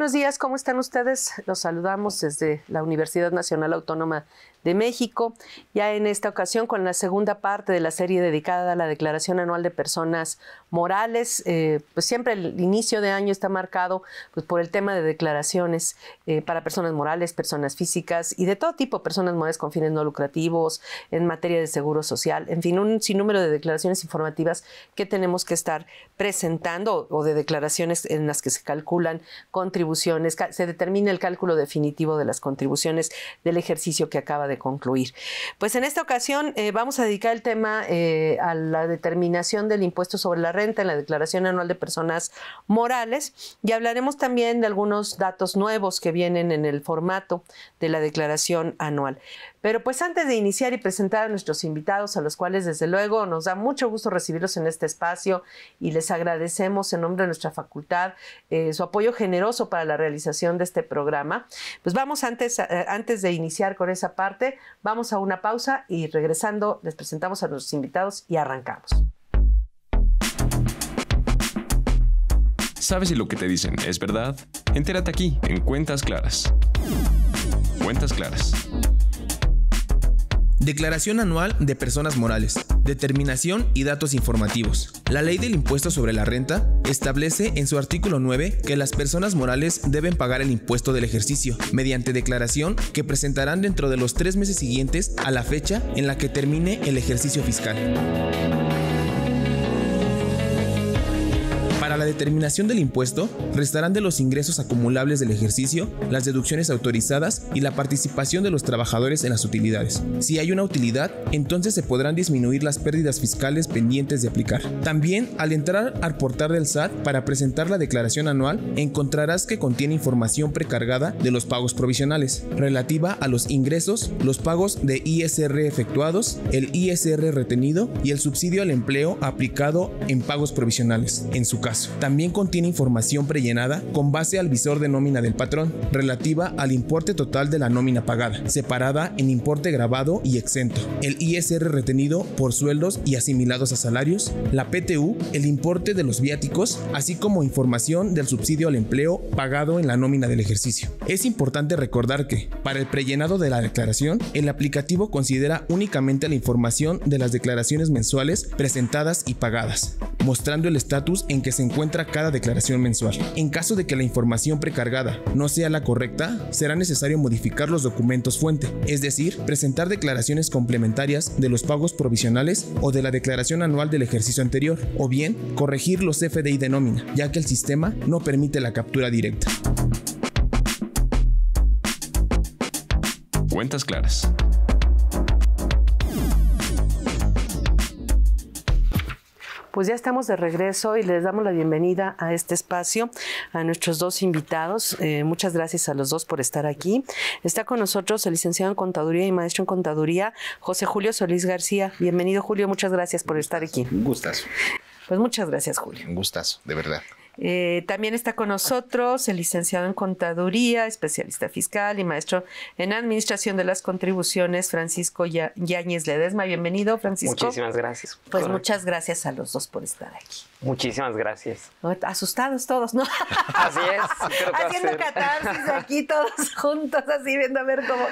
buenos días, ¿cómo están ustedes? Los saludamos desde la Universidad Nacional Autónoma de México, ya en esta ocasión con la segunda parte de la serie dedicada a la Declaración Anual de Personas Morales. Eh, pues siempre el inicio de año está marcado pues, por el tema de declaraciones eh, para personas morales, personas físicas y de todo tipo, personas morales con fines no lucrativos, en materia de seguro social, en fin, un sinnúmero de declaraciones informativas que tenemos que estar presentando o de declaraciones en las que se calculan contribuciones contribuciones, se determina el cálculo definitivo de las contribuciones del ejercicio que acaba de concluir. Pues en esta ocasión eh, vamos a dedicar el tema eh, a la determinación del impuesto sobre la renta en la Declaración Anual de Personas Morales y hablaremos también de algunos datos nuevos que vienen en el formato de la Declaración Anual. Pero pues antes de iniciar y presentar a nuestros invitados, a los cuales desde luego nos da mucho gusto recibirlos en este espacio y les agradecemos en nombre de nuestra facultad eh, su apoyo generoso para la realización de este programa. Pues vamos antes, eh, antes de iniciar con esa parte, vamos a una pausa y regresando les presentamos a nuestros invitados y arrancamos. ¿Sabes si lo que te dicen es verdad? Entérate aquí, en Cuentas Claras. Cuentas Claras Declaración anual de personas morales. Determinación y datos informativos. La ley del impuesto sobre la renta establece en su artículo 9 que las personas morales deben pagar el impuesto del ejercicio mediante declaración que presentarán dentro de los tres meses siguientes a la fecha en la que termine el ejercicio fiscal. determinación del impuesto restarán de los ingresos acumulables del ejercicio las deducciones autorizadas y la participación de los trabajadores en las utilidades. Si hay una utilidad, entonces se podrán disminuir las pérdidas fiscales pendientes de aplicar. También, al entrar al portal del SAT para presentar la declaración anual, encontrarás que contiene información precargada de los pagos provisionales, relativa a los ingresos, los pagos de ISR efectuados, el ISR retenido y el subsidio al empleo aplicado en pagos provisionales, en su caso también contiene información prellenada con base al visor de nómina del patrón, relativa al importe total de la nómina pagada, separada en importe grabado y exento, el ISR retenido por sueldos y asimilados a salarios, la PTU, el importe de los viáticos, así como información del subsidio al empleo pagado en la nómina del ejercicio. Es importante recordar que, para el prellenado de la declaración, el aplicativo considera únicamente la información de las declaraciones mensuales presentadas y pagadas, mostrando el estatus en que se encuentra cada declaración mensual. En caso de que la información precargada no sea la correcta, será necesario modificar los documentos fuente, es decir, presentar declaraciones complementarias de los pagos provisionales o de la declaración anual del ejercicio anterior, o bien corregir los FDI de nómina, ya que el sistema no permite la captura directa. Cuentas claras. Pues ya estamos de regreso y les damos la bienvenida a este espacio, a nuestros dos invitados. Eh, muchas gracias a los dos por estar aquí. Está con nosotros el licenciado en Contaduría y maestro en Contaduría, José Julio Solís García. Bienvenido, Julio. Muchas gracias por estar aquí. Un gustazo. Pues muchas gracias, Julio. Un gustazo, de verdad. Eh, también está con nosotros el licenciado en Contaduría, especialista fiscal y maestro en Administración de las Contribuciones, Francisco Yáñez Ledesma. Bienvenido, Francisco. Muchísimas gracias. Pues muchas gracias a los dos por estar aquí. Muchísimas gracias. Asustados todos, ¿no? Así es. Haciendo catarsis aquí todos juntos, así viendo a ver cómo.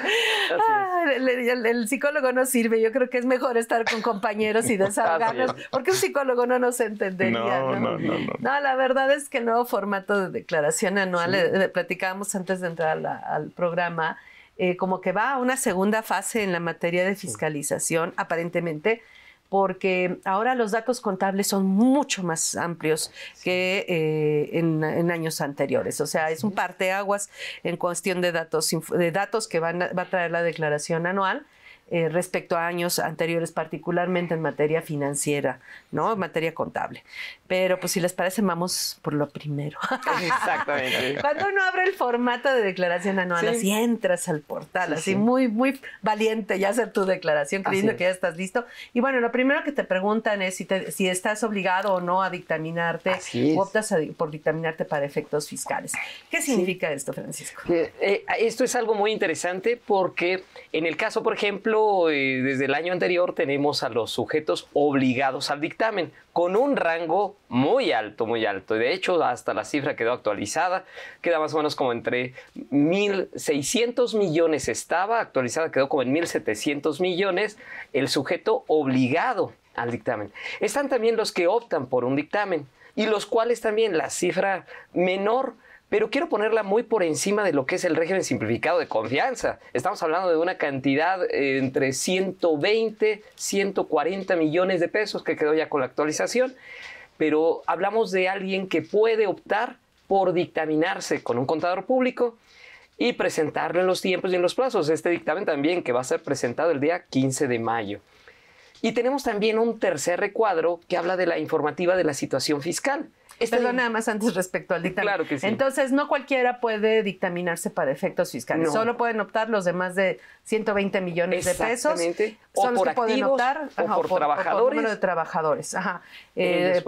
Ah, el, psicólogo no sirve. Yo creo que es mejor estar con compañeros y desahogarnos, porque un psicólogo no nos entendería. No, no, no. No, la verdad es que el nuevo formato de declaración anual, eh, platicábamos antes de entrar al programa, eh, como que va a una segunda fase en la materia de fiscalización, aparentemente porque ahora los datos contables son mucho más amplios que eh, en, años anteriores. O sea, es un parteaguas en cuestión de datos, de datos que va a traer la declaración anual. Eh, respecto a años anteriores, particularmente en materia financiera, ¿no? En materia contable. Pero pues si les parece, vamos por lo primero. Exactamente. Cuando uno abre el formato de declaración anual, así entras al portal, así muy, muy valiente ya hacer tu declaración creyendo que ya estás listo. Y bueno, lo primero que te preguntan es si, te, estás obligado o no a dictaminarte o optas por dictaminarte para efectos fiscales. ¿Qué significa esto, Francisco? Eh, esto es algo muy interesante porque en el caso, por ejemplo, eh, desde el año anterior tenemos a los sujetos obligados al dictamen con un rango muy alto, muy alto. De hecho, hasta la cifra quedó actualizada, queda más o menos como entre 1.600 millones estaba, actualizada quedó como en 1.700 millones el sujeto obligado al dictamen. Están también los que optan por un dictamen y los cuales también la cifra menor pero quiero ponerla muy por encima de lo que es el régimen simplificado de confianza. Estamos hablando de una cantidad eh, entre 120, 140 millones de pesos que quedó ya con la actualización pero hablamos de alguien que puede optar por dictaminarse con un contador público y presentarlo en los tiempos y en los plazos. Este dictamen también que va a ser presentado el día 15 de mayo. Y tenemos también un tercer recuadro que habla de la informativa de la situación fiscal. Esto nada más antes respecto al dictamen. Claro que sí. Entonces, no cualquiera puede dictaminarse para efectos fiscales. Solo pueden optar los demás de 120 millones de pesos. O son los pueden optar por, trabajadores. por número de trabajadores. Ajá. Eh,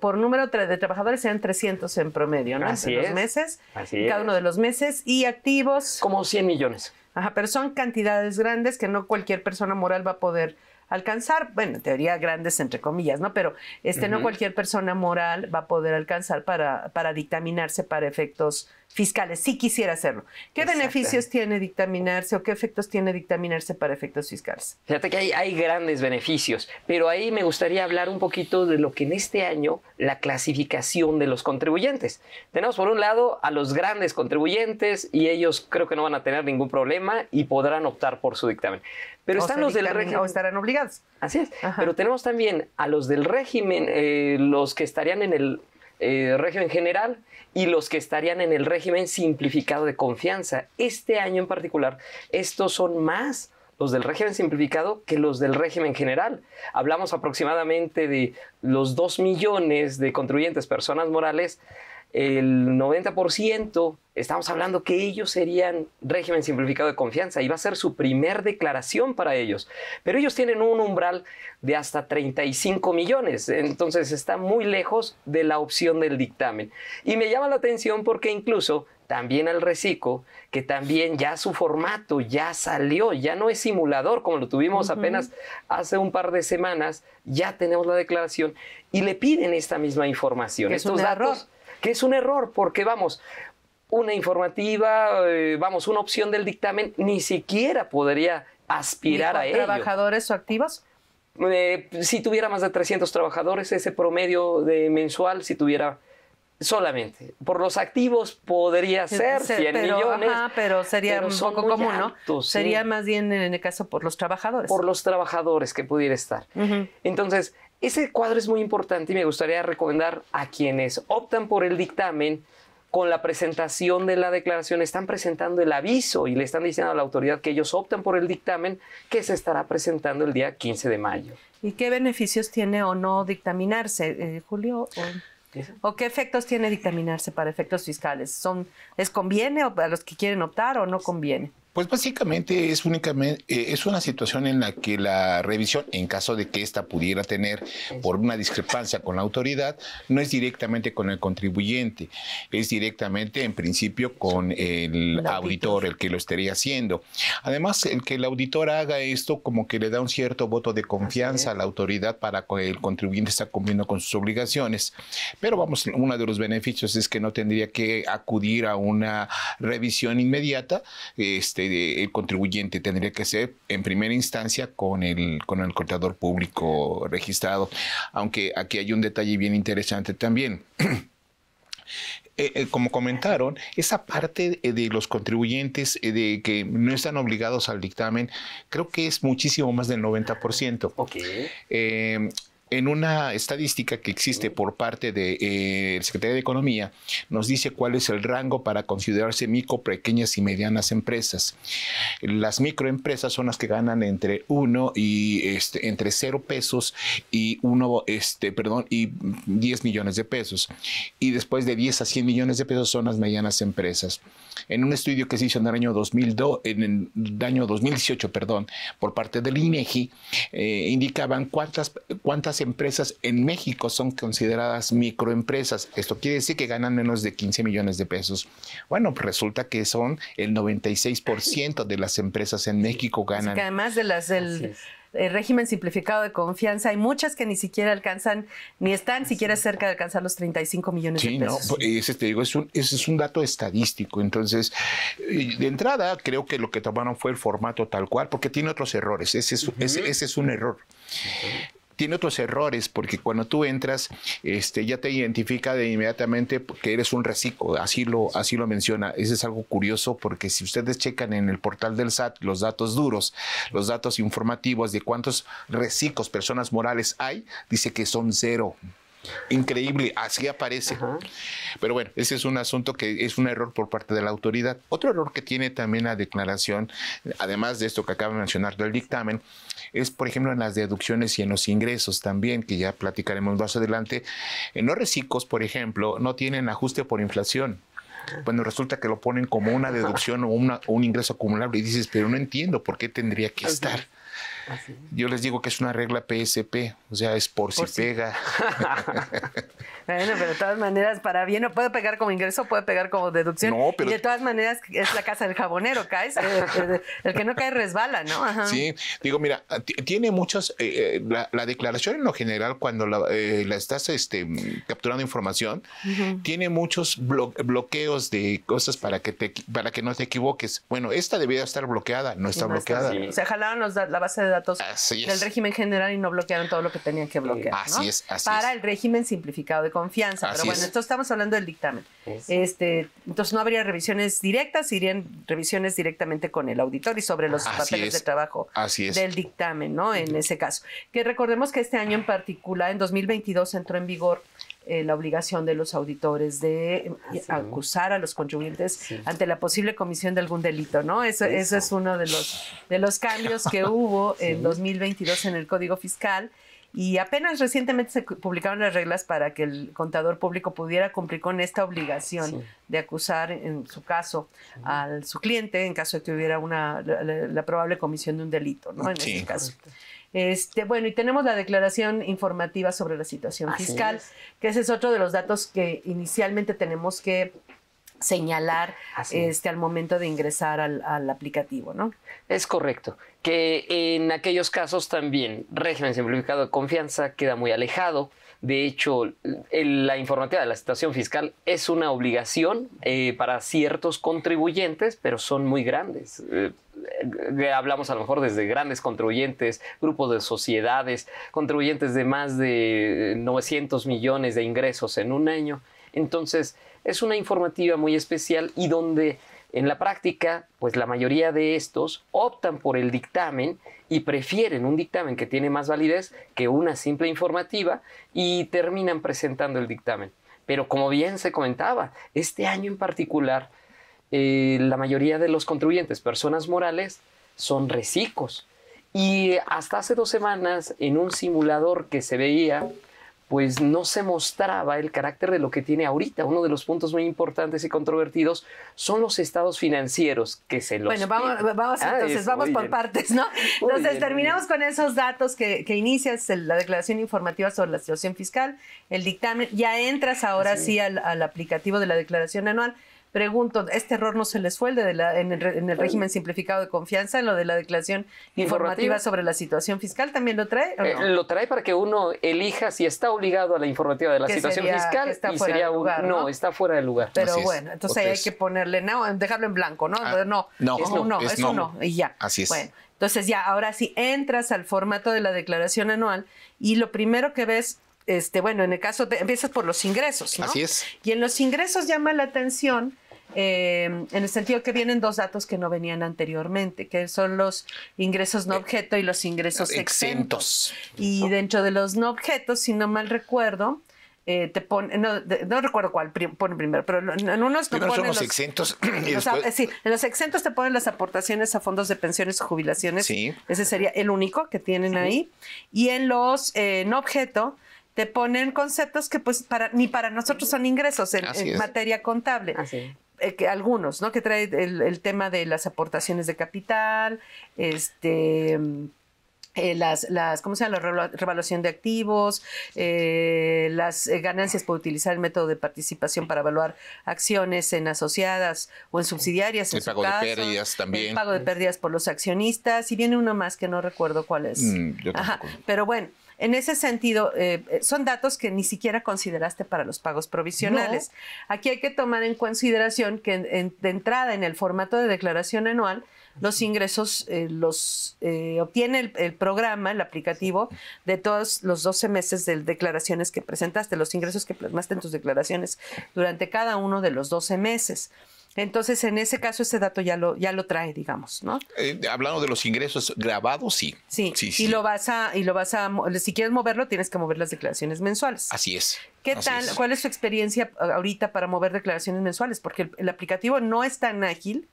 por, número de trabajadores sean 300 en promedio, ¿no? Así meses. Así cada uno de los meses. Y activos. Como 100 millones. Ajá, pero son cantidades grandes que no cualquier persona moral va a poder alcanzar, bueno, teoría grandes entre comillas, ¿no? Pero este no cualquier persona moral va a poder alcanzar para, para dictaminarse para efectos fiscales, si quisiera hacerlo. ¿Qué beneficios tiene dictaminarse o qué efectos tiene dictaminarse para efectos fiscales? Fíjate que hay, grandes beneficios, pero ahí me gustaría hablar un poquito de lo que en este año la clasificación de los contribuyentes. Tenemos por un lado a los grandes contribuyentes y ellos creo que no van a tener ningún problema y podrán optar por su dictamen. Pero están los del régimen. O estarán obligados. Así es. Pero tenemos también a los del régimen, eh, los que estarían en el eh, régimen general y los que estarían en el régimen simplificado de confianza. Este año en particular, estos son más los del régimen simplificado que los del régimen general. Hablamos aproximadamente de los 2 millones de contribuyentes, personas morales, el 90%, estamos hablando que ellos serían régimen simplificado de confianza y va a ser su primer declaración para ellos. Pero ellos tienen un umbral de hasta 35 millones, entonces está muy lejos de la opción del dictamen. Y me llama la atención porque incluso también al reciclo, que también ya su formato ya salió, ya no es simulador como lo tuvimos apenas hace un par de semanas, ya tenemos la declaración y le piden esta misma información. Estos datos que es un error, porque vamos, una informativa, eh, vamos, una opción del dictamen, ni siquiera podría aspirar a ello. ¿Trabajadores o activos? Eh, si tuviera más de 300 trabajadores, ese promedio de mensual, si tuviera solamente. Por los activos podría eh, ser 100 pero, millones. pero sería un poco común, ¿no? Sería más bien en el caso por los trabajadores. Por los trabajadores que pudiera estar. Entonces, ese cuadro es muy importante y me gustaría recomendar a quienes optan por el dictamen con la presentación de la declaración, están presentando el aviso y le están diciendo a la autoridad que ellos optan por el dictamen que se estará presentando el día 15 de mayo. ¿Y qué beneficios tiene o no dictaminarse, eh, Julio? O... ¿O qué efectos tiene dictaminarse para efectos fiscales? ¿Son, ¿Les conviene a los que quieren optar o no conviene? Pues básicamente es únicamente eh, es una situación en la que la revisión, en caso de que ésta pudiera tener por una discrepancia con la autoridad, no es directamente con el contribuyente, es directamente en principio con el, auditor, el que lo estaría haciendo. Además, el que el auditor haga esto como que le da un cierto voto de confianza a la autoridad para que el contribuyente está cumpliendo con sus obligaciones. Pero vamos, uno de los beneficios es que no tendría que acudir a una revisión inmediata. Este, el contribuyente tendría que ser en primera instancia con el, con el contador público registrado. Aunque aquí hay un detalle bien interesante también. Eh, eh, como comentaron, esa parte de los contribuyentes eh, de que no están obligados al dictamen, creo que es muchísimo más del 90%. Okay en una estadística que existe por parte del de, eh, Secretario de Economía, nos dice cuál es el rango para considerarse micro, pequeñas y medianas empresas. Las microempresas son las que ganan entre 1 y este, entre 0 pesos y este, perdón, y 10 millones de pesos. Y después de 10 a 100 millones de pesos son las medianas empresas en un estudio que se hizo en el año, 2002, en año 2018 perdón, por parte del INEGI, e eh, indicaban cuántas, cuántas empresas en México son consideradas microempresas. Esto quiere decir que ganan menos de 15 millones de pesos. Bueno, pues resulta que son el 96% de las empresas en México ganan. además de las del eh, régimen simplificado de confianza, hay muchas que ni siquiera alcanzan, ni están siquiera cerca de alcanzar los 35 millones de pesos. Sí, no, pues, ese te digo, es un, ese es un dato estadístico. Entonces, eh, de entrada, creo que lo que tomaron fue el formato tal cual, porque tiene otros errores. Ese es, un error tiene otros errores, porque cuando tú entras, este, ya te identifica de inmediatamente que eres un reciclo, así lo, así lo menciona. Ese es algo curioso, porque si ustedes checan en el portal del SAT los datos duros, los datos informativos de cuántos reciclos, personas morales hay, dice que son cero. Increíble, así aparece. Pero bueno, ese es un asunto que es un error por parte de la autoridad. Otro error que tiene también la declaración, además de esto que acaba de mencionar del dictamen, es por ejemplo en las deducciones y en los ingresos también, que ya platicaremos más adelante. En eh, los recicos, por ejemplo, no tienen ajuste por inflación bueno, resulta que lo ponen como una deducción o un ingreso acumulable y dices, pero no entiendo por qué tendría que estar. Yo les digo que es una regla PSP, o sea, es por, si, pega. bueno, pero de todas maneras, para bien, no puede pegar como ingreso, puede pegar como deducción. No, pero... Y de todas maneras, es la casa del jabonero, caes. Eh, eh, el, que no cae resbala, ¿no? Sí, digo, mira, ah, tiene muchos eh, la, declaración en lo general, cuando la, estás este, capturando información, tiene muchos bloqueos de cosas para que, te, para que no te equivoques. Bueno, esta debía estar bloqueada, no está bloqueada. o sí. Se jalaron los, la base de del régimen general y no bloquearon todo lo que tenían que bloquear. Para el régimen simplificado de confianza. Pero bueno, entonces estamos hablando del dictamen. Este, entonces no habría revisiones directas, irían revisiones directamente con el auditor y sobre los papeles de trabajo del dictamen, ¿no? En ese caso. Que recordemos que este año en particular, en 2022, entró en vigor eh, la obligación de los auditores de eh, acusar a los contribuyentes ante la posible comisión de algún delito, ¿no? Eso, eso. es uno de los, de los cambios que hubo en 2022 en el Código Fiscal. Y apenas recientemente se publicaron las reglas para que el contador público pudiera cumplir con esta obligación de acusar, en su caso, al su cliente en caso de que hubiera una, la, probable comisión de un delito, ¿no? En este caso. Este, bueno, y tenemos la declaración informativa sobre la situación fiscal, que ese es otro de los datos que inicialmente tenemos que señalar este, al momento de ingresar al, al, aplicativo, ¿no? Es correcto. Que en aquellos casos también régimen simplificado de confianza queda muy alejado de hecho, la informativa de la situación fiscal es una obligación eh, para ciertos contribuyentes, pero son muy grandes. Eh, eh, hablamos a lo mejor desde grandes contribuyentes, grupos de sociedades, contribuyentes de más de 900 millones de ingresos en un año. Entonces, es una informativa muy especial y donde en la práctica, pues la mayoría de estos optan por el dictamen y prefieren un dictamen que tiene más validez que una simple informativa y terminan presentando el dictamen. Pero como bien se comentaba, este año en particular, eh, la mayoría de los contribuyentes, personas morales, son recicos. Y hasta hace dos semanas, en un simulador que se veía pues no se mostraba el carácter de lo que tiene ahorita. Uno de los puntos muy importantes y controvertidos son los estados financieros que se los... Bueno, vamos, entonces, vamos por partes, ¿no? Entonces, terminamos con esos datos que, inicias, la declaración informativa sobre la situación fiscal, el dictamen, ya entras ahora sí, al aplicativo de la declaración anual. Pregunto, ¿este error no se les fue de la, en, el, pues régimen simplificado de confianza, en lo de la declaración informativa, sobre la situación fiscal? ¿También lo trae? Eh, lo trae para que uno elija si está obligado a la informativa de la situación fiscal y sería ¿no? está fuera de lugar. Pero bueno, entonces hay que ponerle, no, dejarlo en blanco, ¿no? Ah, no, no, es no, es eso no, y ya. Así es. Bueno, entonces ya, ahora sí entras al formato de la declaración anual y lo primero que ves, este, bueno, en el caso de, empiezas por los ingresos, ¿no? Así es. Y en los ingresos llama la atención eh, en el sentido que vienen dos datos que no venían anteriormente, que son los ingresos no eh, objeto y los ingresos exentos. Y dentro de los no objetos, si no mal recuerdo, eh, te pone, no, no, recuerdo cuál pone primero, pero en unos te ponen los, exentos. Y después... sí, en los exentos te ponen las aportaciones a fondos de pensiones o jubilaciones. Sí. Ese sería el único que tienen ahí. Y en los eh, no objeto te ponen conceptos que pues para ni para nosotros son ingresos en, materia contable. Así. Eh, que algunos, ¿no? Que trae el, el, tema de las aportaciones de capital, este. Eh, las, las, ¿cómo se llama? La revaluación de activos, eh, las ganancias por utilizar el método de participación para evaluar acciones en asociadas o en subsidiarias. El pago de pérdidas también. El pago de pérdidas por los accionistas y viene uno más que no recuerdo cuál es. Mm, Ajá, pero bueno. En ese sentido, eh, eh, son datos que ni siquiera consideraste para los pagos provisionales. Aquí hay que tomar en consideración que de entrada en el formato de declaración anual, los ingresos eh, los obtiene el, el, programa, el aplicativo, de todos los 12 meses de declaraciones que presentaste, los ingresos que plasmaste en tus declaraciones durante cada uno de los 12 meses. Entonces, en ese caso, ese dato ya lo, ya lo trae, digamos, ¿no? Eh, hablando de los ingresos grabados, sí. Sí, sí, Y lo vas a, y lo vas a, si quieres moverlo, tienes que mover las declaraciones mensuales. Así es. ¿Qué tal? ¿Cuál es tu experiencia ahorita para mover declaraciones mensuales? Porque el aplicativo no es tan ágil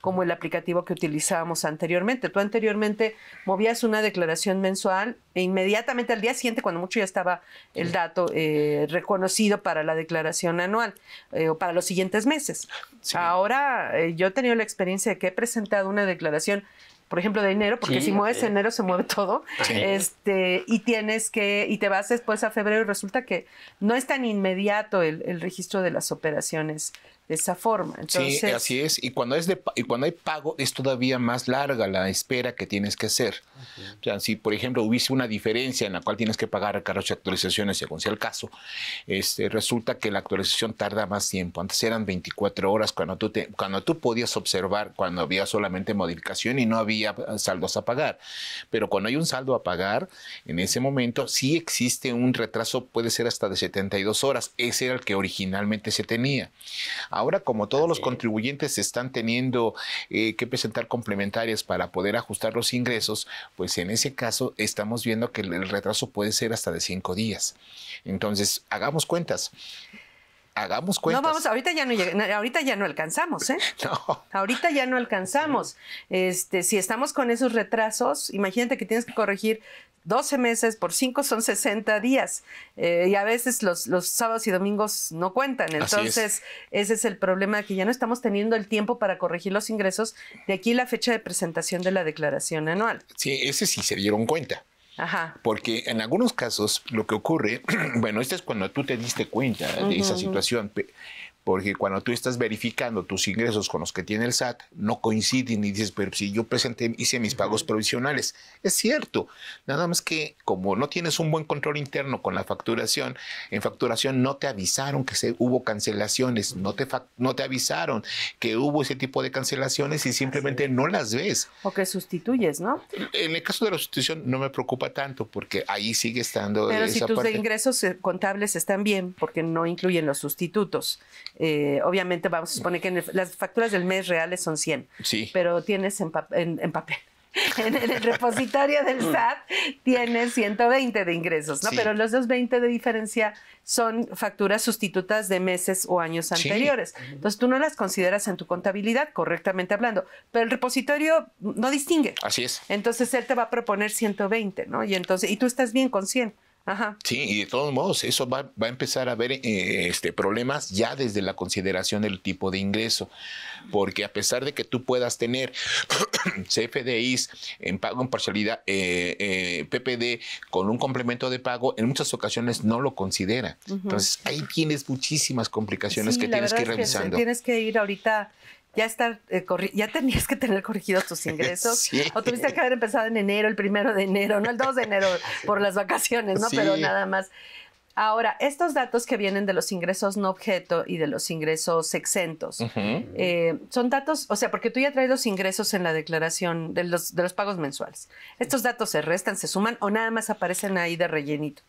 como el aplicativo que utilizábamos anteriormente. Tú anteriormente movías una declaración mensual e inmediatamente al día siguiente, cuando mucho ya estaba el dato eh, reconocido para la declaración anual eh, o para los siguientes meses. Ahora eh, yo he tenido la experiencia de que he presentado una declaración por ejemplo, de enero, porque si mueves enero se mueve todo, este, y tienes que, y te vas después a febrero y resulta que no es tan inmediato el, el registro de las operaciones de esa forma. sí, así es. Y cuando, es de, cuando hay pago es todavía más larga la espera que tienes que hacer. O sea, si por ejemplo hubiese una diferencia en la cual tienes que pagar carros de actualizaciones, según sea el caso, este, resulta que la actualización tarda más tiempo. Antes eran 24 horas cuando tú, cuando tú podías observar, cuando había solamente modificación y no había eh, saldos a pagar. Pero cuando hay un saldo a pagar, en ese momento sí existe un retraso, puede ser hasta de 72 horas. Ese era el que originalmente se tenía. Ahora, como todos los contribuyentes están teniendo eh, que presentar complementarias para poder ajustar los ingresos, pues en ese caso estamos viendo que el retraso puede ser hasta de cinco días. Entonces, hagamos cuentas hagamos cuentas. No vamos, ahorita ya ¿eh? no ahorita ya no alcanzamos, ¿eh? No. Ahorita ya no alcanzamos. Este, si estamos con esos retrasos, imagínate que tienes que corregir 12 meses por 5 son 60 días eh, y a veces los, los, sábados y domingos no cuentan. Entonces, ese es el problema, que ya no estamos teniendo el tiempo para corregir los ingresos de aquí la fecha de presentación de la declaración anual. Sí, ese sí se dieron cuenta. Ajá. Porque en algunos casos lo que ocurre, bueno, este es cuando tú te diste cuenta de esa situación, porque cuando tú estás verificando tus ingresos con los que tiene el SAT, no coinciden y dices, pero si yo presenté, hice mis pagos provisionales. Es cierto, nada más que como no tienes un buen control interno con la facturación, en facturación no te avisaron que hubo cancelaciones, no te, no te avisaron que hubo ese tipo de cancelaciones y simplemente no las ves. O que sustituyes, ¿no? En el caso de la sustitución no me preocupa tanto porque ahí sigue estando. Pero si tus ingresos eh, contables están bien porque no incluyen los sustitutos eh, obviamente vamos a suponer que las facturas del mes reales son 100, pero tienes en, papel en el repositorio del mm. SAT tienes 120 de ingresos, ¿no? Pero los 220 de diferencia son facturas sustitutas de meses o años anteriores. Entonces tú no las consideras en tu contabilidad, correctamente hablando, pero el repositorio no distingue. Así es. Entonces él te va a proponer 120, ¿no? Y entonces y tú estás bien con 100. Sí, y de todos modos, eso va, a empezar a haber eh, este, problemas ya desde la consideración del tipo de ingreso, porque a pesar de que tú puedas tener CFDIs en pago en parcialidad, eh, eh, PPD con un complemento de pago, en muchas ocasiones no lo considera. Entonces, ahí tienes muchísimas complicaciones que tienes que ir revisando. tienes que ir ahorita ya eh, ya tenías que tener corregidos tus ingresos o tuviste que haber empezado en enero, el primero de enero, no el 2 de enero por las vacaciones, ¿no? Pero nada más. Ahora, estos datos que vienen de los ingresos no objeto y de los ingresos exentos, eh, son datos, o sea, porque tú ya traes los ingresos en la declaración de los, de los pagos mensuales. ¿Estos datos se restan, se suman o nada más aparecen ahí de rellenito?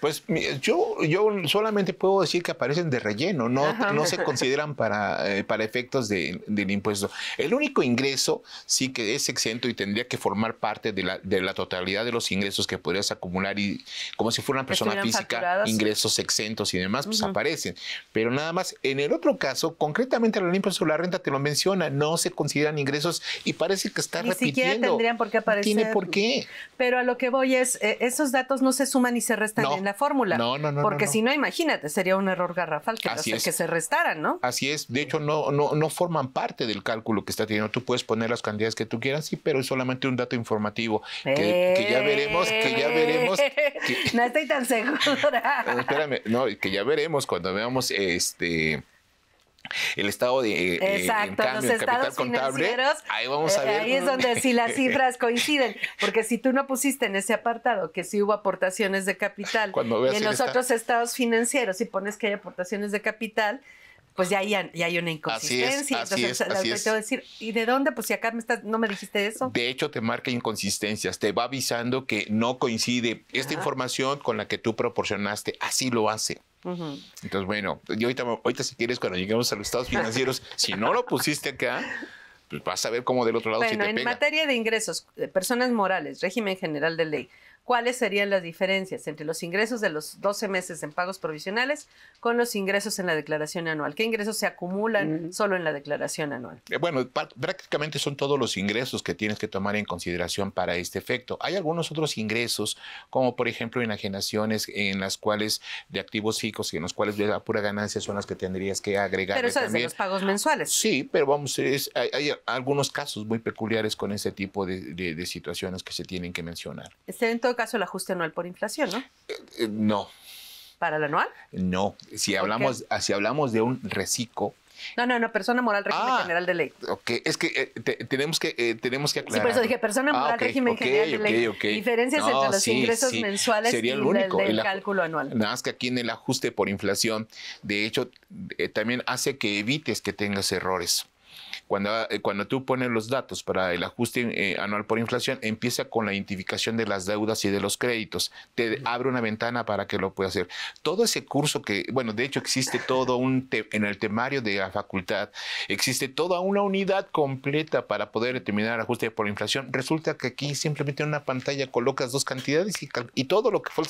Pues yo, yo solamente puedo decir que aparecen de relleno, no, no se consideran para, eh, para efectos del impuesto. El único ingreso sí que es exento y tendría que formar parte de la, de la totalidad de los ingresos que podrías acumular y como si fuera una persona física, ingresos exentos y demás, pues aparecen. Pero nada más, en el otro caso, concretamente el impuesto sobre la renta te lo menciona, no se consideran ingresos y parece que está repitiendo. Ni siquiera tendrían por qué aparecer. tiene por qué. Pero a lo que voy es, eh, esos datos no se suman y se restan en fórmula. No, no, no. Porque si no, imagínate, sería un error garrafal que, que se restaran, ¿no? Así es. De hecho, no, no, no forman parte del cálculo que está teniendo. Tú puedes poner las cantidades que tú quieras, sí, pero es solamente un dato informativo que, ya veremos, que ya veremos. Eh. No estoy tan segura. espérame, no, que ya veremos cuando veamos este el estado de eh, eh, Exacto, los estados financieros, ahí vamos a eh, ver. Ahí es donde si las cifras coinciden, porque si tú no pusiste en ese apartado que si hubo aportaciones de capital en los otros estados financieros y si pones que hay aportaciones de capital, pues ya, hay ya hay una inconsistencia. ¿y de dónde? Pues si acá estás, no me dijiste eso. De hecho, te marca inconsistencias, te va avisando que no coincide esta información con la que tú proporcionaste, así lo hace. Entonces, bueno, yo ahorita, si quieres, cuando lleguemos a los estados financieros, si no lo pusiste acá, pues vas a ver cómo del otro lado bueno, en materia de ingresos, personas morales, régimen general de ley, cuáles serían las diferencias entre los ingresos de los 12 meses en pagos provisionales con los ingresos en la declaración anual. ¿Qué ingresos se acumulan mm. solo en la declaración anual? Eh, bueno, prácticamente son todos los ingresos que tienes que tomar en consideración para este efecto. Hay algunos otros ingresos, como por ejemplo enajenaciones en las cuales de activos fijos, en los cuales de la pura ganancia son las que tendrías que agregar. Pero eso es de los pagos mensuales. Sí, pero vamos, hay, algunos casos muy peculiares con ese tipo de, situaciones que se tienen que mencionar. Este, entonces, caso el ajuste anual por inflación, ¿no? Eh, eh, no. ¿Para el anual? No. Si hablamos, ah, si hablamos de un reciclo, no, no, no, persona moral, régimen ah, general de ley. Ok, es que eh, tenemos, que, tenemos que aclarar. Sí, por eso dije persona ah, moral, régimen general de ley. Diferencias entre los ingresos mensuales y el, cálculo anual. Nada más que aquí en el ajuste por inflación, de hecho, también hace que evites que tengas errores. Eh, cuando, tú pones los datos para el ajuste eh, anual por inflación, empieza con la identificación de las deudas y de los créditos. Te abre una ventana para que lo puedas hacer. Todo ese curso que, bueno, de hecho existe todo un, en el temario de la facultad, existe toda una unidad completa para poder determinar el ajuste por inflación. Resulta que aquí simplemente en una pantalla colocas dos cantidades y, todo lo que fue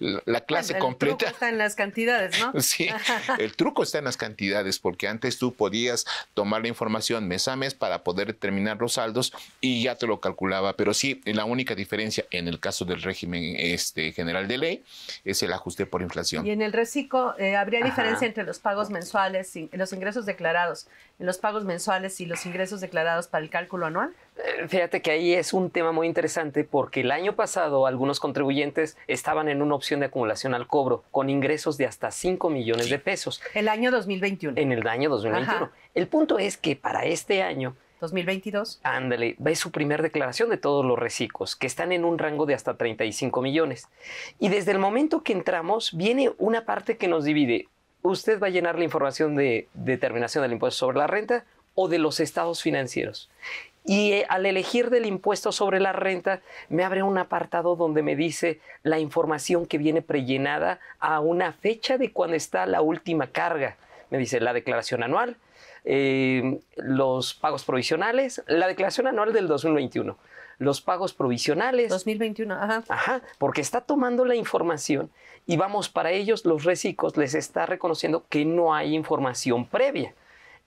la clase completa. El truco está en las cantidades, ¿no? Sí, el truco está en las cantidades, porque antes tú podías tomar la información información mes a mes para poder determinar los saldos y ya te lo calculaba. Pero sí, la única diferencia en el caso del régimen este, general de ley es el ajuste por inflación. Y en el reciclo eh, habría diferencia entre los pagos mensuales y los ingresos declarados, en los pagos mensuales y los ingresos declarados para el cálculo anual. Eh, fíjate que ahí es un tema muy interesante porque el año pasado algunos contribuyentes estaban en una opción de acumulación al cobro con ingresos de hasta 5 millones de pesos. El año 2021. En el año 2021. El punto es que para este año 2022. Ándale, ve su primer declaración de todos los reciclos, que están en un rango de hasta 35 millones. Y desde el momento que entramos, viene una parte que nos divide. Usted va a llenar la información de determinación del impuesto sobre la renta o de los estados financieros. Y eh, al elegir del impuesto sobre la renta, me abre un apartado donde me dice la información que viene prellenada a una fecha de cuando está la última carga. Me dice la declaración anual, eh, los pagos provisionales, la declaración anual del 2021, los pagos provisionales. 2021, ajá. Ajá, porque está tomando la información y vamos para ellos, los recicos les está reconociendo que no hay información previa.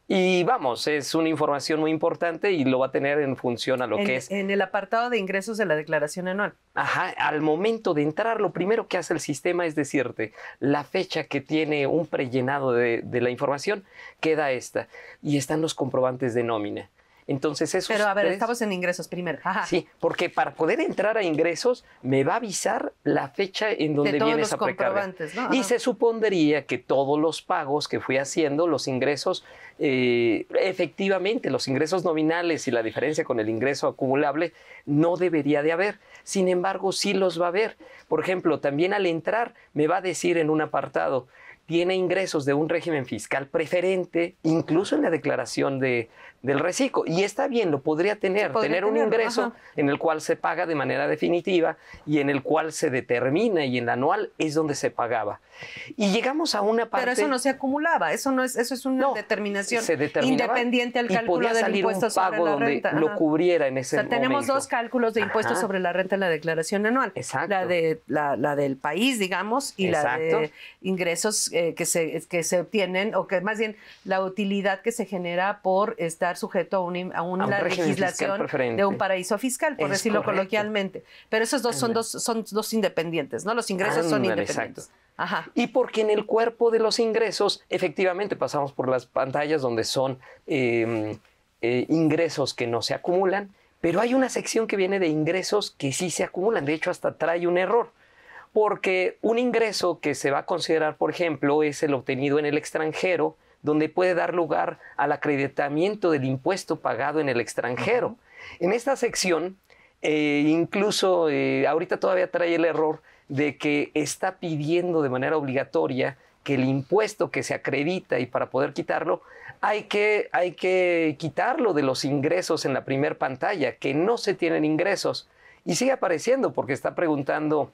Y vamos, es una información muy importante y lo va a tener en función a lo que es. En el apartado de ingresos de la declaración anual. Ajá, al momento de entrar, lo primero que hace el sistema es decirte la fecha que tiene un prellenado de la información, queda esta. Y están los comprobantes de nómina. Entonces eso... Pero a ver, estamos en ingresos primero. Sí, porque para poder entrar a ingresos me va a avisar la fecha en donde de todos viene esa Y se supondría que todos los pagos que fui haciendo, los ingresos, eh, efectivamente, los ingresos nominales y la diferencia con el ingreso acumulable no debería de haber. Sin embargo, sí los va a haber. Por ejemplo, también al entrar me va a decir en un apartado, tiene ingresos de un régimen fiscal preferente, incluso en la declaración de, del reciclo. Y está bien, lo podría tener, tener un ingreso en el cual se paga de manera definitiva y en el cual se determina y en la anual es donde se pagaba. Y llegamos a una parte... Pero eso no se acumulaba, eso no es, eso es una determinación independiente al cálculo del impuesto sobre la renta. Lo cubriera en ese o sea, tenemos dos cálculos de impuestos sobre la renta en la declaración anual. Exacto. La, de, la, del país, digamos, y la de ingresos eh, que, se, que se obtienen, o que más bien la utilidad que se genera por estar sujeto a, una legislación de un paraíso fiscal, por decirlo coloquialmente. Pero esos dos son, dos son dos independientes, ¿no? Los ingresos son independientes. Y porque en el cuerpo de los ingresos, efectivamente, pasamos por las pantallas donde son em, eh, ingresos que no se acumulan, pero hay una sección que viene de ingresos que sí se acumulan. De hecho, hasta trae un error porque un ingreso que se va a considerar, por ejemplo, es el obtenido en el extranjero donde puede dar lugar al acreditamiento del impuesto pagado en el extranjero. En esta sección, eh, incluso eh, ahorita todavía trae el error de que está pidiendo de manera obligatoria que el impuesto que se acredita y para poder quitarlo, hay que, hay que quitarlo de los ingresos en la primera pantalla, que no se tienen ingresos. Y sigue apareciendo porque está preguntando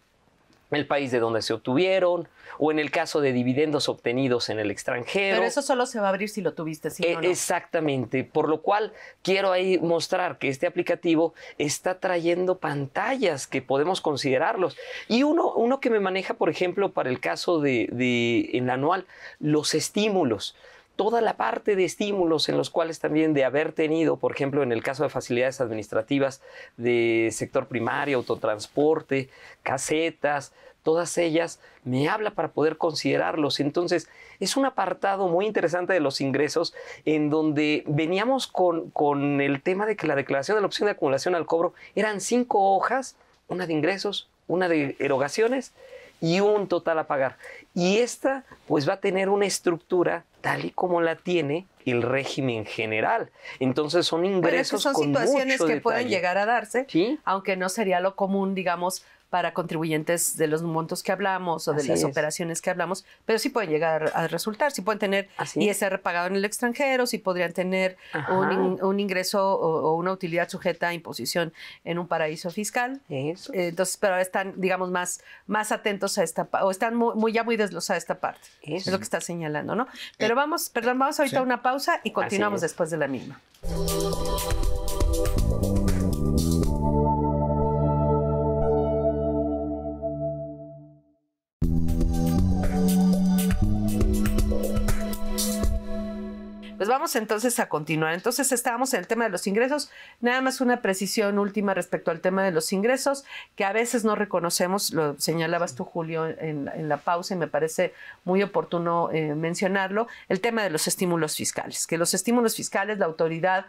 el país de donde se obtuvieron o en el caso de dividendos obtenidos en el extranjero. Pero eso solo se va a abrir si lo tuviste, e Exactamente, por lo cual quiero ahí mostrar que este aplicativo está trayendo pantallas que podemos considerarlos. Y uno, uno que me maneja, por ejemplo, para el caso de, de en anual, los estímulos toda la parte de estímulos en los cuales también de haber tenido, por ejemplo, en el caso de facilidades administrativas de sector primario, autotransporte, casetas, todas ellas me habla para poder considerarlos. Entonces, es un apartado muy interesante de los ingresos en donde veníamos con, el tema de que la declaración de la opción de acumulación al cobro eran cinco hojas, una de ingresos, una de erogaciones y un total a pagar. Y esta pues va a tener una estructura tal y como la tiene el régimen general. Entonces son ingresos. son con situaciones que pueden llegar a darse, aunque no sería lo común, digamos, para contribuyentes de los montos que hablamos o de las operaciones que hablamos, pero sí pueden llegar a resultar, sí pueden tener Así ISR pagado en el extranjero, sí podrían tener un, ingreso o, una utilidad sujeta a imposición en un paraíso fiscal. Eh, entonces, pero están, digamos, más, más atentos a esta parte, o están muy, muy, ya muy desglosada esta parte. Es lo que está señalando, ¿no? Eh, pero vamos, perdón, vamos ahorita a una pausa y continuamos después de la misma. Pues vamos entonces a continuar. Entonces estábamos en el tema de los ingresos. Nada más una precisión última respecto al tema de los ingresos, que a veces no reconocemos, lo señalabas tú, Julio, en, la pausa y me parece muy oportuno eh, mencionarlo, el tema de los estímulos fiscales, que los estímulos fiscales, la autoridad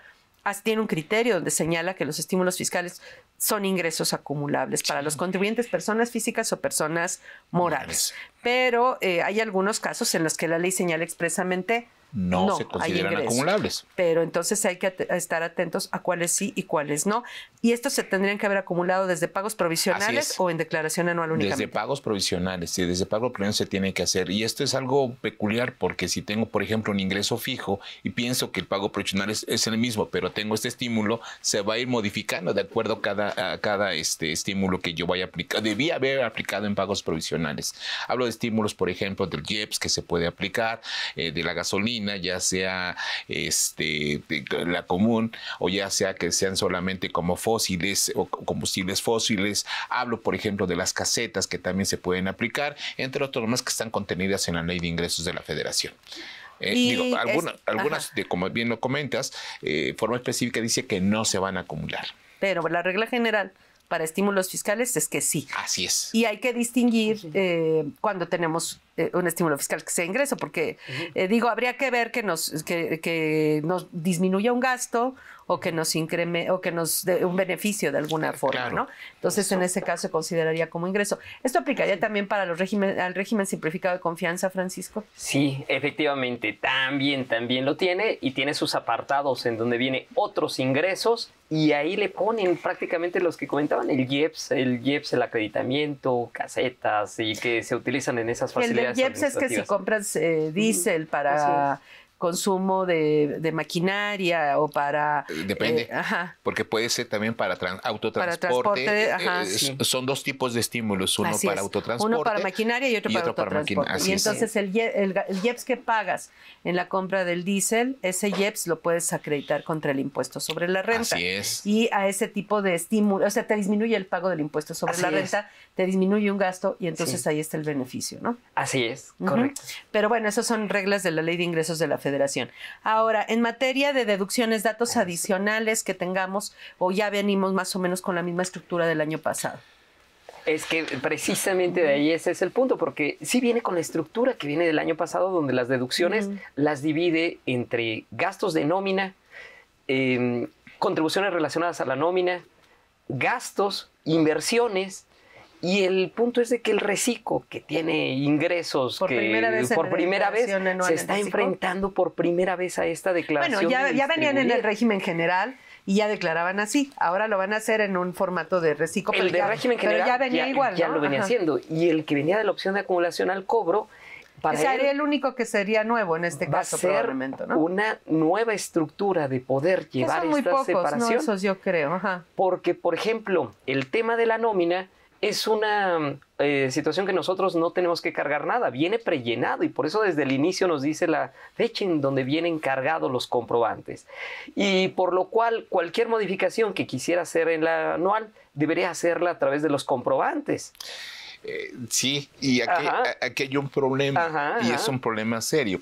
tiene un criterio donde señala que los estímulos fiscales son ingresos acumulables para los contribuyentes, personas físicas o personas morales. Pero eh, hay algunos casos en los que la ley señala expresamente no, se consideran acumulables. Pero entonces hay que estar atentos a cuáles sí y cuáles no. Y estos se tendrían que haber acumulado desde pagos provisionales o en declaración anual únicamente. Desde pagos provisionales, sí, desde pago provisional se tiene que hacer. Y esto es algo peculiar porque si tengo, por ejemplo, un ingreso fijo y pienso que el pago provisional es, el mismo, pero tengo este estímulo, se va a ir modificando de acuerdo a cada, cada este estímulo que yo vaya a aplicar. Debía haber aplicado en pagos provisionales. Hablo de estímulos, por ejemplo, del IEPS que se puede aplicar, eh, de la gasolina ya sea este, la común o ya sea que sean solamente como fósiles o combustibles fósiles. Hablo, por ejemplo, de las casetas que también se pueden aplicar, entre otros más que están contenidas en la ley de ingresos de la federación. Eh, digo, algunas, como bien lo comentas, eh, forma específica dice que no se van a acumular. Pero la regla general para estímulos fiscales es que sí. Así es. Y hay que distinguir eh, cuando tenemos eh, un estímulo fiscal que sea ingreso, porque eh, digo, habría que ver que nos, que nos disminuya un gasto o que nos increme o que nos dé un beneficio de alguna forma, ¿no? Entonces, en ese caso consideraría como ingreso. ¿Esto aplicaría también para los régimen, al régimen simplificado de confianza, Francisco? Sí, efectivamente, también, también lo tiene y tiene sus apartados en donde viene otros ingresos y ahí le ponen prácticamente los que comentaban, el IEPS, el IEPS, el acreditamiento, casetas y que se utilizan en esas facilidades. El IEPS es que si compras eh, diésel para consumo de, maquinaria o para... Eh, depende, eh, porque puede ser también para autotransporte. Eh, son dos tipos de estímulos, uno para autotransporte. Uno para maquinaria y otro, para, autotransporte. y entonces el, el, IEPS que pagas en la compra del diésel, ese IEPS lo puedes acreditar contra el impuesto sobre la renta. Así es. Y a ese tipo de estímulo, o sea, te disminuye el pago del impuesto sobre la renta, te disminuye un gasto y entonces ahí está el beneficio, ¿no? Así es, correcto. Pero bueno, esas son reglas de la ley de ingresos de la Federación Ahora, en materia de deducciones, datos adicionales que tengamos o ya venimos más o menos con la misma estructura del año pasado. Es que precisamente de ahí ese es el punto, porque sí viene con la estructura que viene del año pasado, donde las deducciones las divide entre gastos de nómina, em, contribuciones relacionadas a la nómina, gastos, inversiones, y el punto es de que el reciclo que tiene ingresos que por primera vez se está enfrentando por primera vez a esta declaración. Bueno, ya, venían en el régimen general y ya declaraban así. Ahora lo van a hacer en un formato de reciclo. El de régimen general ya venía igual. Ya lo venía haciendo. Y el que venía de la opción de acumulación al cobro. Para sería el único que sería nuevo en este va caso, a ser Una nueva estructura de poder llevar esta muy pocos, separación. yo creo. Porque, por ejemplo, el tema de la nómina es una eh, situación que nosotros no tenemos que cargar nada, viene prellenado y por eso desde el inicio nos dice la fecha en donde vienen cargados los comprobantes. Y por lo cual cualquier modificación que quisiera hacer en la anual debería hacerla a través de los comprobantes. Eh, sí, y aquí, hay un problema y es un problema serio.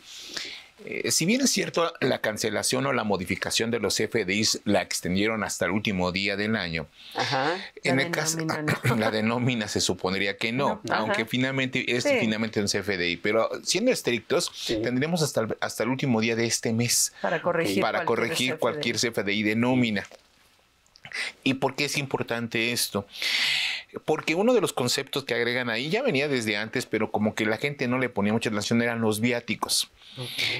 Eh, si bien es cierto, la cancelación o la modificación de los CFDIs la extendieron hasta el último día del año. en el caso, de la de se supondría que no, aunque finalmente es este finalmente es un CFDI. Pero siendo estrictos, tendremos hasta el, hasta el último día de este mes para corregir, para cualquier, corregir CFDI. cualquier CFDI de nómina. ¿Y por qué es importante esto? porque uno de los conceptos que agregan ahí ya venía desde antes, pero como que la gente no le ponía mucha atención, eran los viáticos.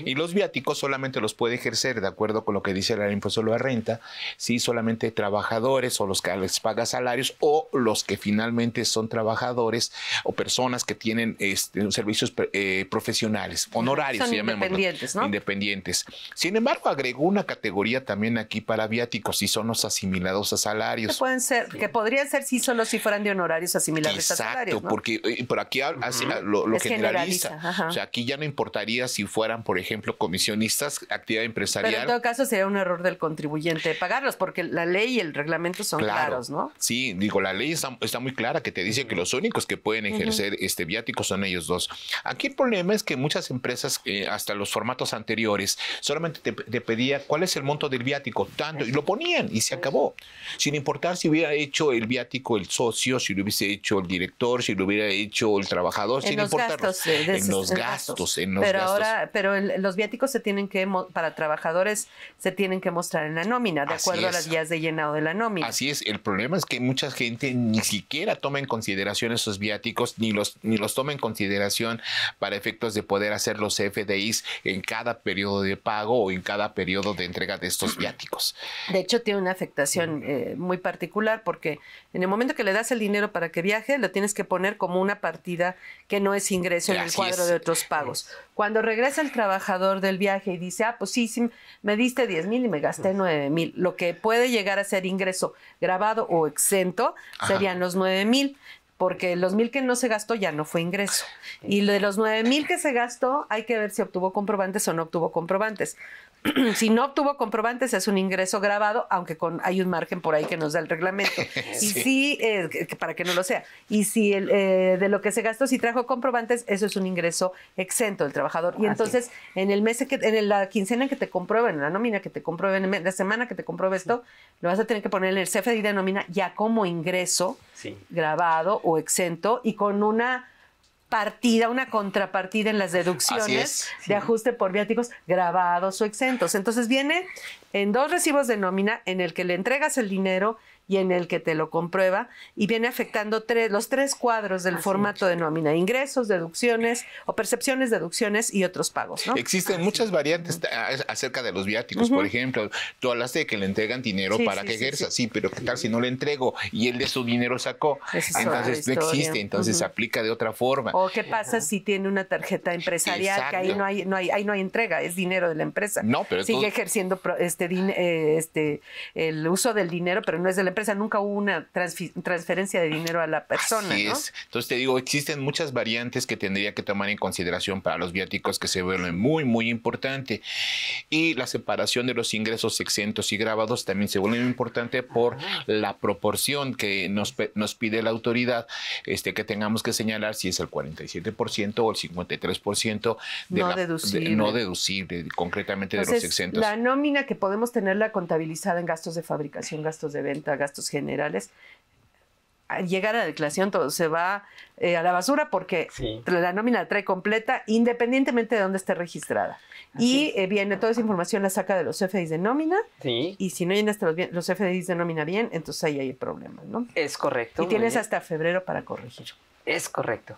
Y los viáticos solamente los puede ejercer, de acuerdo con lo que dice el impuesto a la renta, si solamente trabajadores o los que les paga salarios o los que finalmente son trabajadores o personas que tienen este, servicios eh, profesionales, honorarios, independientes, ¿no? Independientes. Sin embargo, agregó una categoría también aquí para viáticos y son los asimilados a salarios. pueden ser, que podrían ser si solo si fueran de honorarios asimilables Exacto, porque eh, por aquí lo, generaliza. o sea, aquí ya no importaría si fueran, por ejemplo, comisionistas, actividad empresarial. Pero en todo caso sería un error del contribuyente pagarlos, porque la ley y el reglamento son claros, ¿no? Sí, digo, la ley está, muy clara que te dice que los únicos que pueden ejercer este viático son ellos dos. Aquí el problema es que muchas empresas, eh, hasta los formatos anteriores, solamente te, te, pedía cuál es el monto del viático, tanto, y lo ponían y se pues. acabó, sin importar si hubiera hecho el viático el socio si lo hubiese hecho el director, si lo hubiera hecho el trabajador, sin importar. En, los eh, gastos, en los pero Ahora, pero los viáticos se tienen que, para trabajadores, se tienen que mostrar en la nómina, de acuerdo a las vías de llenado de la nómina. Así es, el problema es que mucha gente ni siquiera toma en consideración esos viáticos, ni los, ni los toma en consideración para efectos de poder hacer los FDIs en cada periodo de pago o en cada periodo de entrega de estos viáticos. De hecho, tiene una afectación eh, muy particular porque en el momento que le das el dinero para que viaje, lo tienes que poner como una partida que no es ingreso en el cuadro de otros pagos. Cuando regresa el trabajador del viaje y dice, ah, pues sí, me diste 10 mil y me gasté 9 mil, lo que puede llegar a ser ingreso grabado o exento serían los 9 mil porque los mil que no se gastó ya no fue ingreso. Y de los nueve mil que se gastó, hay que ver si obtuvo comprobantes o no obtuvo comprobantes. si no obtuvo comprobantes es un ingreso grabado, aunque con, hay un margen por ahí que nos da el reglamento. Y si, eh, para que no lo sea, y si el, eh, de lo que se gastó, si trajo comprobantes, eso es un ingreso exento del trabajador. Y entonces, en el mes, que, en la quincena que te comprueben, en la nómina que te comprueben, en la semana que te compruebe esto, lo vas a tener que poner en el CFDI de nómina ya como ingreso grabado o exento y con una partida, una contrapartida en las deducciones de ajuste por viáticos grabados o exentos. Entonces viene en dos recibos de nómina en el que le entregas el dinero y en el que te lo comprueba y viene afectando tres, los tres cuadros del formato de nómina, ingresos, deducciones o percepciones, deducciones y otros pagos. Existen muchas variantes acerca de los viáticos, por ejemplo, tú hablaste de que le entregan dinero para que ejerza, sí, pero ¿qué tal si no le entrego y él de su dinero sacó? entonces no existe, entonces se aplica de otra forma. O qué pasa si tiene una tarjeta empresarial que ahí no hay, no hay, ahí no hay entrega, es dinero de la empresa. No, pero sigue ejerciendo este, eh, este, el uso del dinero, pero no es de la empresa nunca hubo una transferencia de dinero a la persona. Así es. Entonces te digo, existen muchas variantes que tendría que tomar en consideración para los viáticos que se vuelven muy, muy importante. Y la separación de los ingresos exentos y grabados también se vuelve muy importante por ah, la proporción que nos, nos pide la autoridad, este, que tengamos que señalar si es el 47% o el 53% de no, deducible. no deducible, concretamente de los exentos. La nómina que podemos tenerla contabilizada en gastos de fabricación, gastos de venta, gastos generales, al llegar a la declaración todo se va eh, a la basura porque la nómina la trae completa independientemente de dónde esté registrada. y eh, viene toda esa información la saca de los FDIs de nómina. Y si no llenaste hasta los FDIs de nómina bien, entonces ahí hay problemas, ¿no? Es correcto. Y tienes hasta febrero para corregir. Es correcto.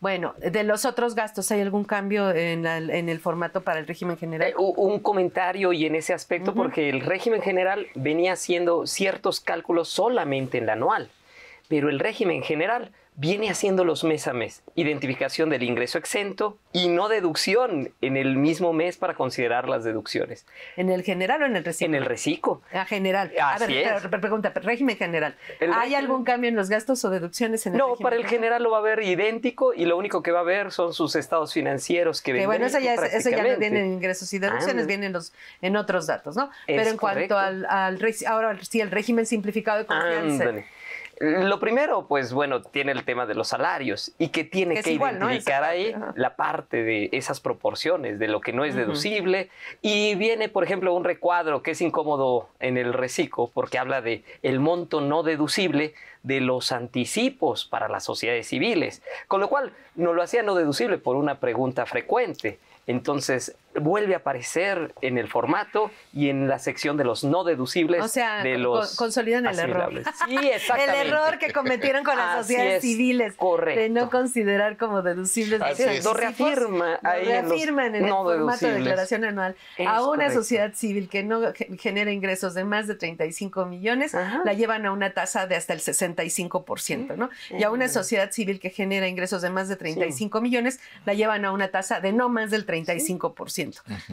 Bueno, de los otros gastos, ¿hay algún cambio en, el formato para el régimen general? Eh, un comentario y en ese aspecto, porque el régimen general venía haciendo ciertos cálculos solamente en la anual, pero el régimen general viene haciendo los mes a mes. Identificación del ingreso exento y no deducción en el mismo mes para considerar las deducciones. ¿En el general o en el reciclo? En el reciclo. A general. a ver, pregunta, régimen general. ¿Hay algún cambio en los gastos o deducciones en el No, para el general lo va a ver idéntico y lo único que va a ver son sus estados financieros que, que Bueno, eso ya, no viene en ingresos y deducciones, ah. viene vienen los, en otros datos, ¿no? Pero en cuanto al, ahora sí, el régimen simplificado de confianza. Lo primero, pues bueno, tiene el tema de los salarios y que tiene que, identificar ahí la parte de esas proporciones, de lo que no es deducible. Y viene, por ejemplo, un recuadro que es incómodo en el reciclo porque habla de el monto no deducible de los anticipos para las sociedades civiles, con lo cual no lo hacía no deducible por una pregunta frecuente. Entonces, vuelve a aparecer en el formato y en la sección de los no deducibles. de los consolidan el error. Sí, exactamente. el error que cometieron con las sociedades civiles. De no considerar como deducibles. Lo Ahí reafirman en, el formato de declaración anual. a una sociedad civil que no genera ingresos de más de 35 millones, la llevan a una tasa de hasta el 65%, ¿no? Y a una sociedad civil que genera ingresos de más de 35 millones, la llevan a una tasa de no más del 35%.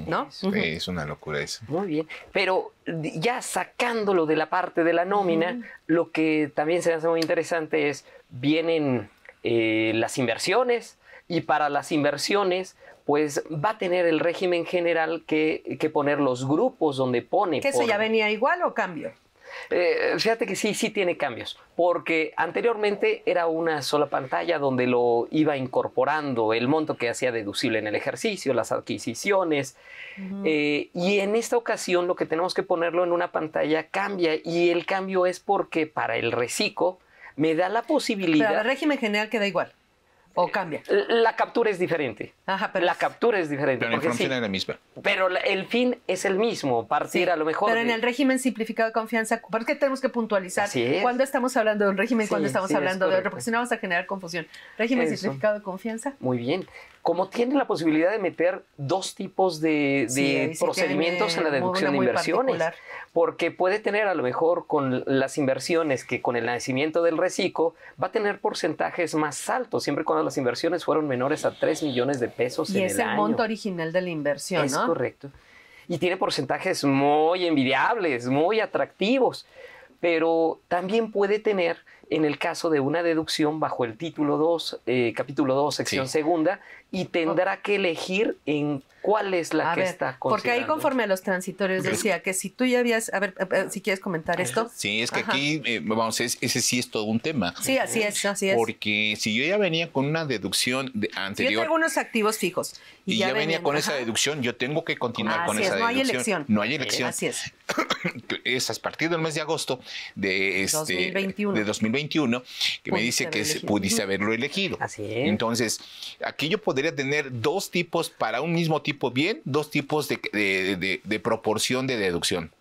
¿no? Es, una locura eso. Muy bien, pero ya sacándolo de la parte de la nómina, lo que también se hace muy interesante es, vienen eh, las inversiones y para las inversiones pues va a tener el régimen general que, poner los grupos donde pone. ¿Que eso ya venía igual o cambio? Eh, fíjate que sí, sí tiene cambios, porque anteriormente era una sola pantalla donde lo iba incorporando el monto que hacía deducible en el ejercicio, las adquisiciones, eh, y en esta ocasión lo que tenemos que ponerlo en una pantalla cambia, y el cambio es porque para el reciclo me da la posibilidad... el régimen general queda igual. ¿O cambia? La captura es diferente. Ajá, pero la captura es diferente. Pero la la misma. Pero el fin es el mismo, partir a lo mejor. Pero en el régimen simplificado de confianza, ¿por qué tenemos que puntualizar cuando cuándo estamos hablando de un régimen, cuando cuándo estamos hablando de otro? Porque si no vamos a generar confusión. Régimen simplificado de confianza. Muy bien como tiene la posibilidad de meter dos tipos de, procedimientos en la deducción de inversiones, porque puede tener a lo mejor con las inversiones que con el nacimiento del reciclo va a tener porcentajes más altos, siempre cuando las inversiones fueron menores a 3 millones de pesos. Y es el, monto original de la inversión, es ¿no? Es correcto. Y tiene porcentajes muy envidiables, muy atractivos, pero también puede tener en el caso de una deducción bajo el título 2, eh, capítulo 2, sección 2 segunda, y tendrá que elegir en cuál es la que está Porque ahí conforme a los transitorios decía que si tú ya habías, a ver, eh, eh, si quieres comentar esto. Sí, es que aquí, eh, vamos, ese sí es todo un tema. Sí, así es, así es. Porque si yo ya venía con una deducción de anterior. Si yo tengo activos fijos. Y, ya, venía con esa deducción, yo tengo que continuar con es, esa no Hay elección. No hay elección. Así es. es a partir del mes de agosto de, este, 2021. de 2021 que me dice que pudiste haberlo elegido. Así es. Entonces, aquí yo podría tener dos tipos para un mismo tipo bien, dos tipos de proporción de deducción.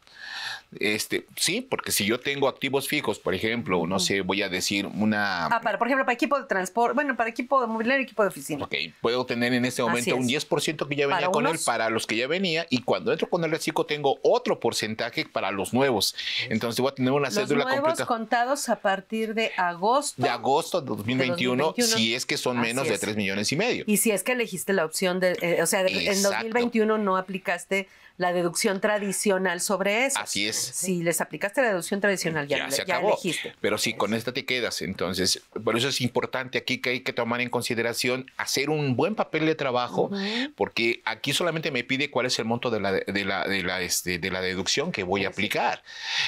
Este, sí, porque si yo tengo activos fijos, por ejemplo, no sé, voy a decir una. Ah, para, por ejemplo, para equipo de transporte, bueno, para equipo de mobiliario, equipo de oficina. Ok, puedo tener en este momento un 10% que ya venía con él para los que ya venía y cuando entro con el reciclo tengo otro porcentaje para los nuevos. Entonces voy a tener una los cédula nuevos contados a partir de agosto. De agosto de 2021, si es que son menos de 3 millones y medio. Y si es que elegiste la opción de, eh, o sea, en 2021 no aplicaste la deducción tradicional sobre eso. Así es. Si les aplicaste la deducción tradicional, ya, ya, se Pero sí, con esta te quedas. Entonces, por eso es importante aquí que hay que tomar en consideración hacer un buen papel de trabajo, porque aquí solamente me pide cuál es el monto de la, de la, de la, este, deducción que voy a aplicar.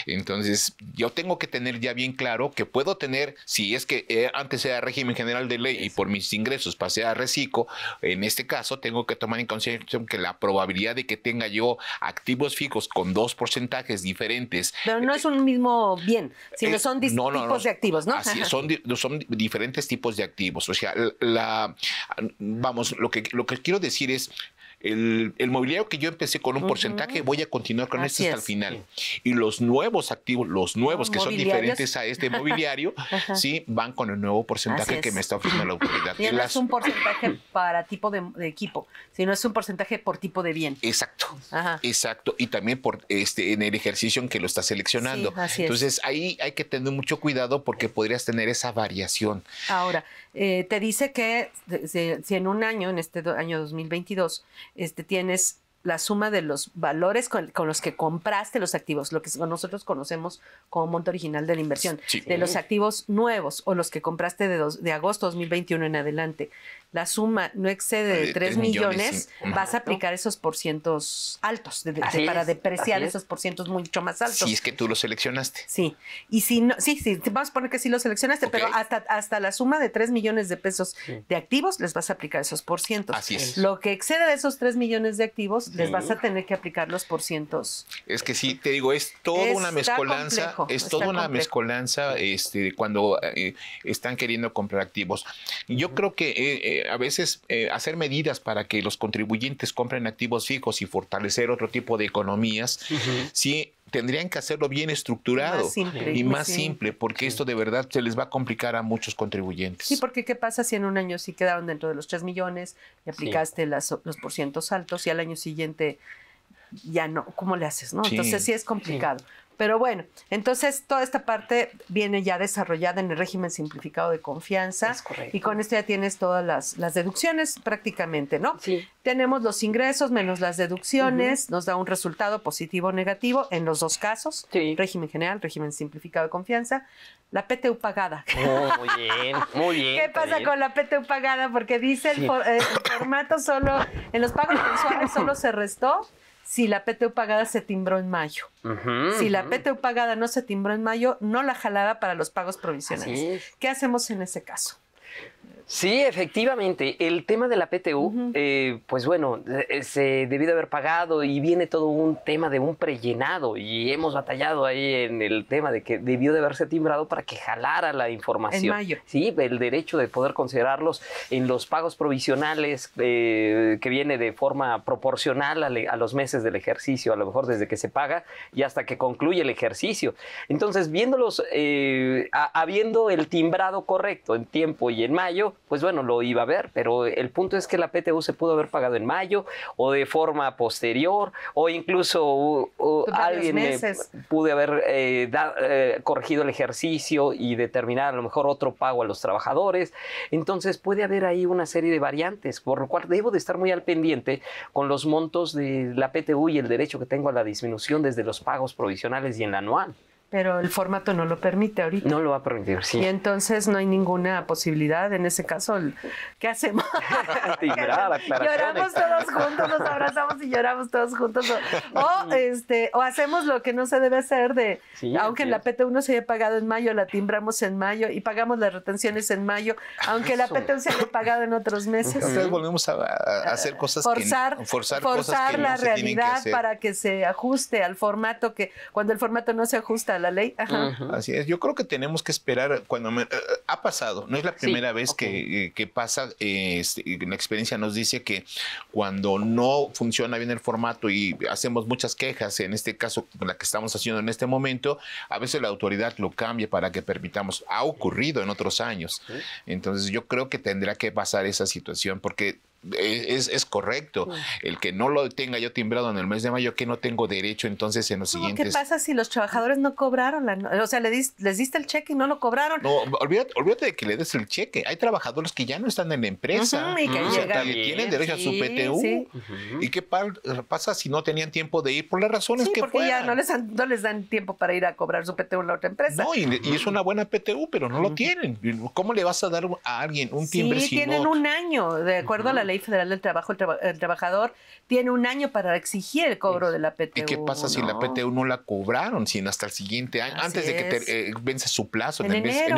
Entonces, yo tengo que tener ya bien claro que puedo tener, si es que eh, antes era régimen general de ley y por mis ingresos pasé a reciclo, en este caso tengo que tomar en consideración que la probabilidad de que tenga yo activos fijos con dos porcentajes diferentes. Pero no eh, es un mismo bien, sino eh, son distintos tipos de activos, ¿no? son, diferentes tipos de activos. O sea, la, vamos, lo que, lo que quiero decir es, el, mobiliario que yo empecé con un porcentaje, voy a continuar con este hasta el final. Y los nuevos activos, los nuevos que son diferentes a este mobiliario, sí, van con el nuevo porcentaje que me está ofreciendo la autoridad. Y no es un porcentaje para tipo de, equipo, sino es un porcentaje por tipo de bien. Exacto, exacto. Y también por este en el ejercicio en que lo estás seleccionando. Entonces ahí hay que tener mucho cuidado porque podrías tener esa variación. Ahora, eh, te dice que si en un año, en este año 2022, este, tienes la suma de los valores con, los que compraste los activos, lo que nosotros conocemos como monto original de la inversión, de los activos nuevos o los que compraste de, dos, de agosto 2021 en adelante, la suma no excede de 3 millones, vas a aplicar esos cientos altos para depreciar esos cientos mucho más altos. Si es que tú lo seleccionaste. Sí, y si no, sí, sí, vamos a poner que sí lo seleccionaste, pero hasta, hasta la suma de 3 millones de pesos de activos les vas a aplicar esos cientos. Así es. Lo que excede de esos 3 millones de activos les vas a tener que aplicar los cientos. Es que sí, te digo, es toda una mezcolanza, es toda una mezcolanza este, cuando eh, están queriendo comprar activos. Yo creo que... Eh, eh, eh, a veces eh, hacer medidas para que los contribuyentes compren activos fijos y fortalecer otro tipo de economías, sí tendrían que hacerlo bien estructurado y más simple, porque esto de verdad se les va a complicar a muchos contribuyentes. Sí, porque ¿qué pasa si en un año sí quedaron dentro de los 3 millones y aplicaste los porcientos altos y al año siguiente ya no? ¿Cómo le haces? no Entonces sí es complicado. Pero bueno, entonces toda esta parte viene ya desarrollada en el régimen simplificado de confianza. Es correcto. Y con esto ya tienes todas las, deducciones prácticamente, ¿no? Sí. Tenemos los ingresos menos las deducciones, nos da un resultado positivo o negativo en los dos casos. Sí. Régimen general, régimen simplificado de confianza. La PTU pagada. Oh, muy bien, muy bien. ¿Qué pasa con la PTU pagada? Porque dice eh, el, formato solo, en los pagos mensuales solo se restó si la PTU pagada se timbró en mayo. si la PTU pagada no se timbró en mayo, no la jalaba para los pagos provisionales. ¿Qué hacemos en ese caso? Sí, efectivamente. El tema de la PTU, eh, pues bueno, eh, se debió de haber pagado y viene todo un tema de un prellenado y hemos batallado ahí en el tema de que debió de haberse timbrado para que jalara la información. En mayo. Sí, el derecho de poder considerarlos en los pagos provisionales eh, que viene de forma proporcional a, los meses del ejercicio, a lo mejor desde que se paga y hasta que concluye el ejercicio. Entonces, viéndolos, habiendo el timbrado correcto en tiempo y en mayo, pues bueno, lo iba a ver, pero el punto es que la PTU se pudo haber pagado en mayo o de forma posterior o incluso pues alguien pudo haber eh, eh, corregido el ejercicio y determinar a lo mejor otro pago a los trabajadores. Entonces puede haber ahí una serie de variantes, por lo cual debo de estar muy al pendiente con los montos de la PTU y el derecho que tengo a la disminución desde los pagos provisionales y en la anual pero el formato no lo permite ahorita. No lo va a permitir, sí. Y entonces no hay ninguna posibilidad, en ese caso, ¿qué hacemos? lloramos todos juntos, nos abrazamos y lloramos todos juntos. O, este, o hacemos lo que no se debe hacer de, aunque la PT1 se haya pagado en mayo, la timbramos en mayo y pagamos las retenciones en mayo, aunque la PT1 se haya pagado en otros meses. Entonces volvemos a, hacer cosas forzar, que, forzar, la realidad para que se ajuste al formato que, cuando el formato no se ajusta la ley. Así es. Yo creo que tenemos que esperar cuando eh, eh, ha pasado. No es la primera vez eh, que, pasa. Este, la experiencia nos dice que cuando no funciona bien el formato y hacemos muchas quejas, en este caso la que estamos haciendo en este momento, a veces la autoridad lo cambia para que permitamos. Ha ocurrido en otros años. Entonces yo creo que tendrá que pasar esa situación porque e-, es, correcto. El que no lo tenga yo timbrado en el mes de mayo, que no tengo derecho entonces en los no, siguientes. ¿Qué pasa si los trabajadores no cobraron? o sea, les, diste el cheque y no lo cobraron. No, olvídate, de que le des el cheque. Hay trabajadores que ya no están en la empresa. y que tienen derecho a su PTU. ¿Y qué pasa si no tenían tiempo de ir por las razones sí, que porque ya no les, han, no les dan tiempo para ir a cobrar su PTU en la otra empresa. No, y, es una buena PTU, pero no lo tienen. ¿Cómo le vas a dar a alguien un timbre si tienen un año, de acuerdo a la ley Ley Federal del Trabajo, el, trabajador tiene un año para exigir el cobro de la PTU. ¿Y qué pasa si la PTU no la cobraron? Si hasta el siguiente año, antes de que eh, vence su plazo, en, enero,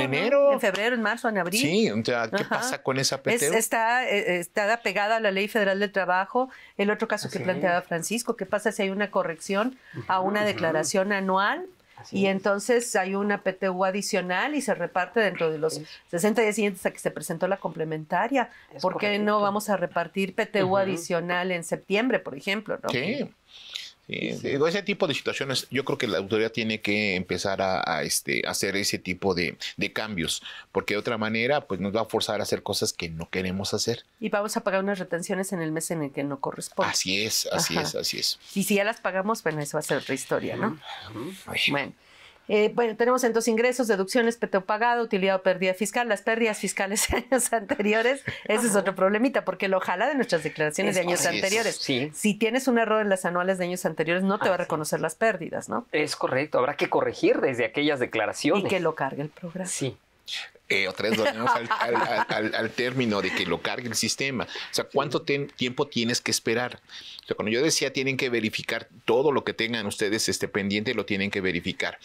en, febrero, en marzo, en abril. Sí, ¿qué pasa con esa PTU? está, eh, eh, está pegada a la Ley Federal del Trabajo. El otro caso que planteaba Francisco, ¿qué pasa si hay una corrección a una declaración anual y entonces hay una PTU adicional y se reparte dentro de los 60 días siguientes a que se presentó la complementaria. porque ¿Por qué no vamos a repartir PTU adicional en septiembre, por ejemplo? Sí, ese tipo de situaciones, yo creo que la autoridad tiene que empezar a, este, hacer ese tipo de, cambios, porque de otra manera, pues nos va a forzar a hacer cosas que no queremos hacer. Y vamos a pagar unas retenciones en el mes en el que no corresponde. Así es, así es, así es. Y si ya las pagamos, bueno, eso va a ser otra historia, ¿no? Bueno. Eh, bueno, tenemos entonces ingresos, deducciones, peto pagado, utilidad o pérdida fiscal. Las pérdidas fiscales de años anteriores, ese es otro problemita, porque lo jala de nuestras declaraciones de años anteriores. Si tienes un error en las anuales de años anteriores, no te va a reconocer las pérdidas, ¿no? Es correcto, habrá que corregir desde aquellas declaraciones. Y que lo cargue el programa. Sí eh, otra vez volvemos al, término de que lo cargue el sistema. O sea, ¿cuánto tiempo tienes que esperar? O sea, cuando yo decía, tienen que verificar todo lo que tengan ustedes este pendiente, lo tienen que verificar.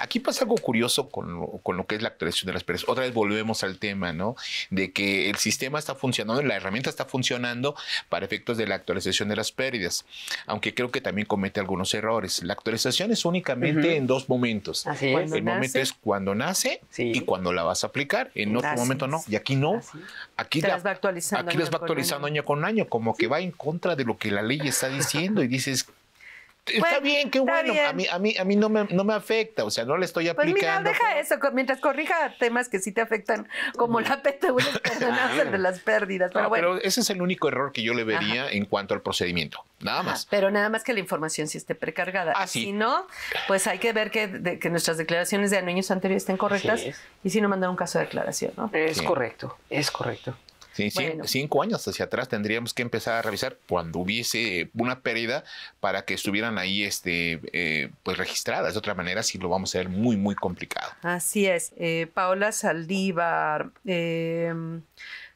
Aquí pasa algo curioso con lo, con lo que es la actualización de las pérdidas. Otra vez volvemos al tema, ¿no? De que el sistema está funcionando, la herramienta está funcionando para efectos de la actualización de las pérdidas, aunque creo que también comete algunos errores. La actualización es únicamente en dos momentos. El momento es cuando nace y cuando la vas a aplicar en otro momento no. Y aquí no. Aquí, las les va actualizando año con año, como que va en contra de lo que la ley está diciendo y dices, Está bien, qué bueno. A mí, a mí, a mí no, me, afecta, o sea, no le estoy aplicando. Pues mira, deja eso, mientras corrija temas que sí te afectan, como la petulancia de las pérdidas. Pero bueno. ese es el único error que yo le vería en cuanto al procedimiento. Nada más. pero nada más que la información sí esté precargada. Ah, si no, pues hay que ver que, que nuestras declaraciones de años anteriores estén correctas y si no mandar un caso de declaración, ¿no? Es correcto, es correcto cinco años hacia atrás tendríamos que empezar a revisar cuando hubiese una pérdida para que estuvieran ahí este, eh, pues registradas. De otra manera, sí lo vamos a ver muy, muy complicado. Así es. Eh, Paola Saldívar, eh,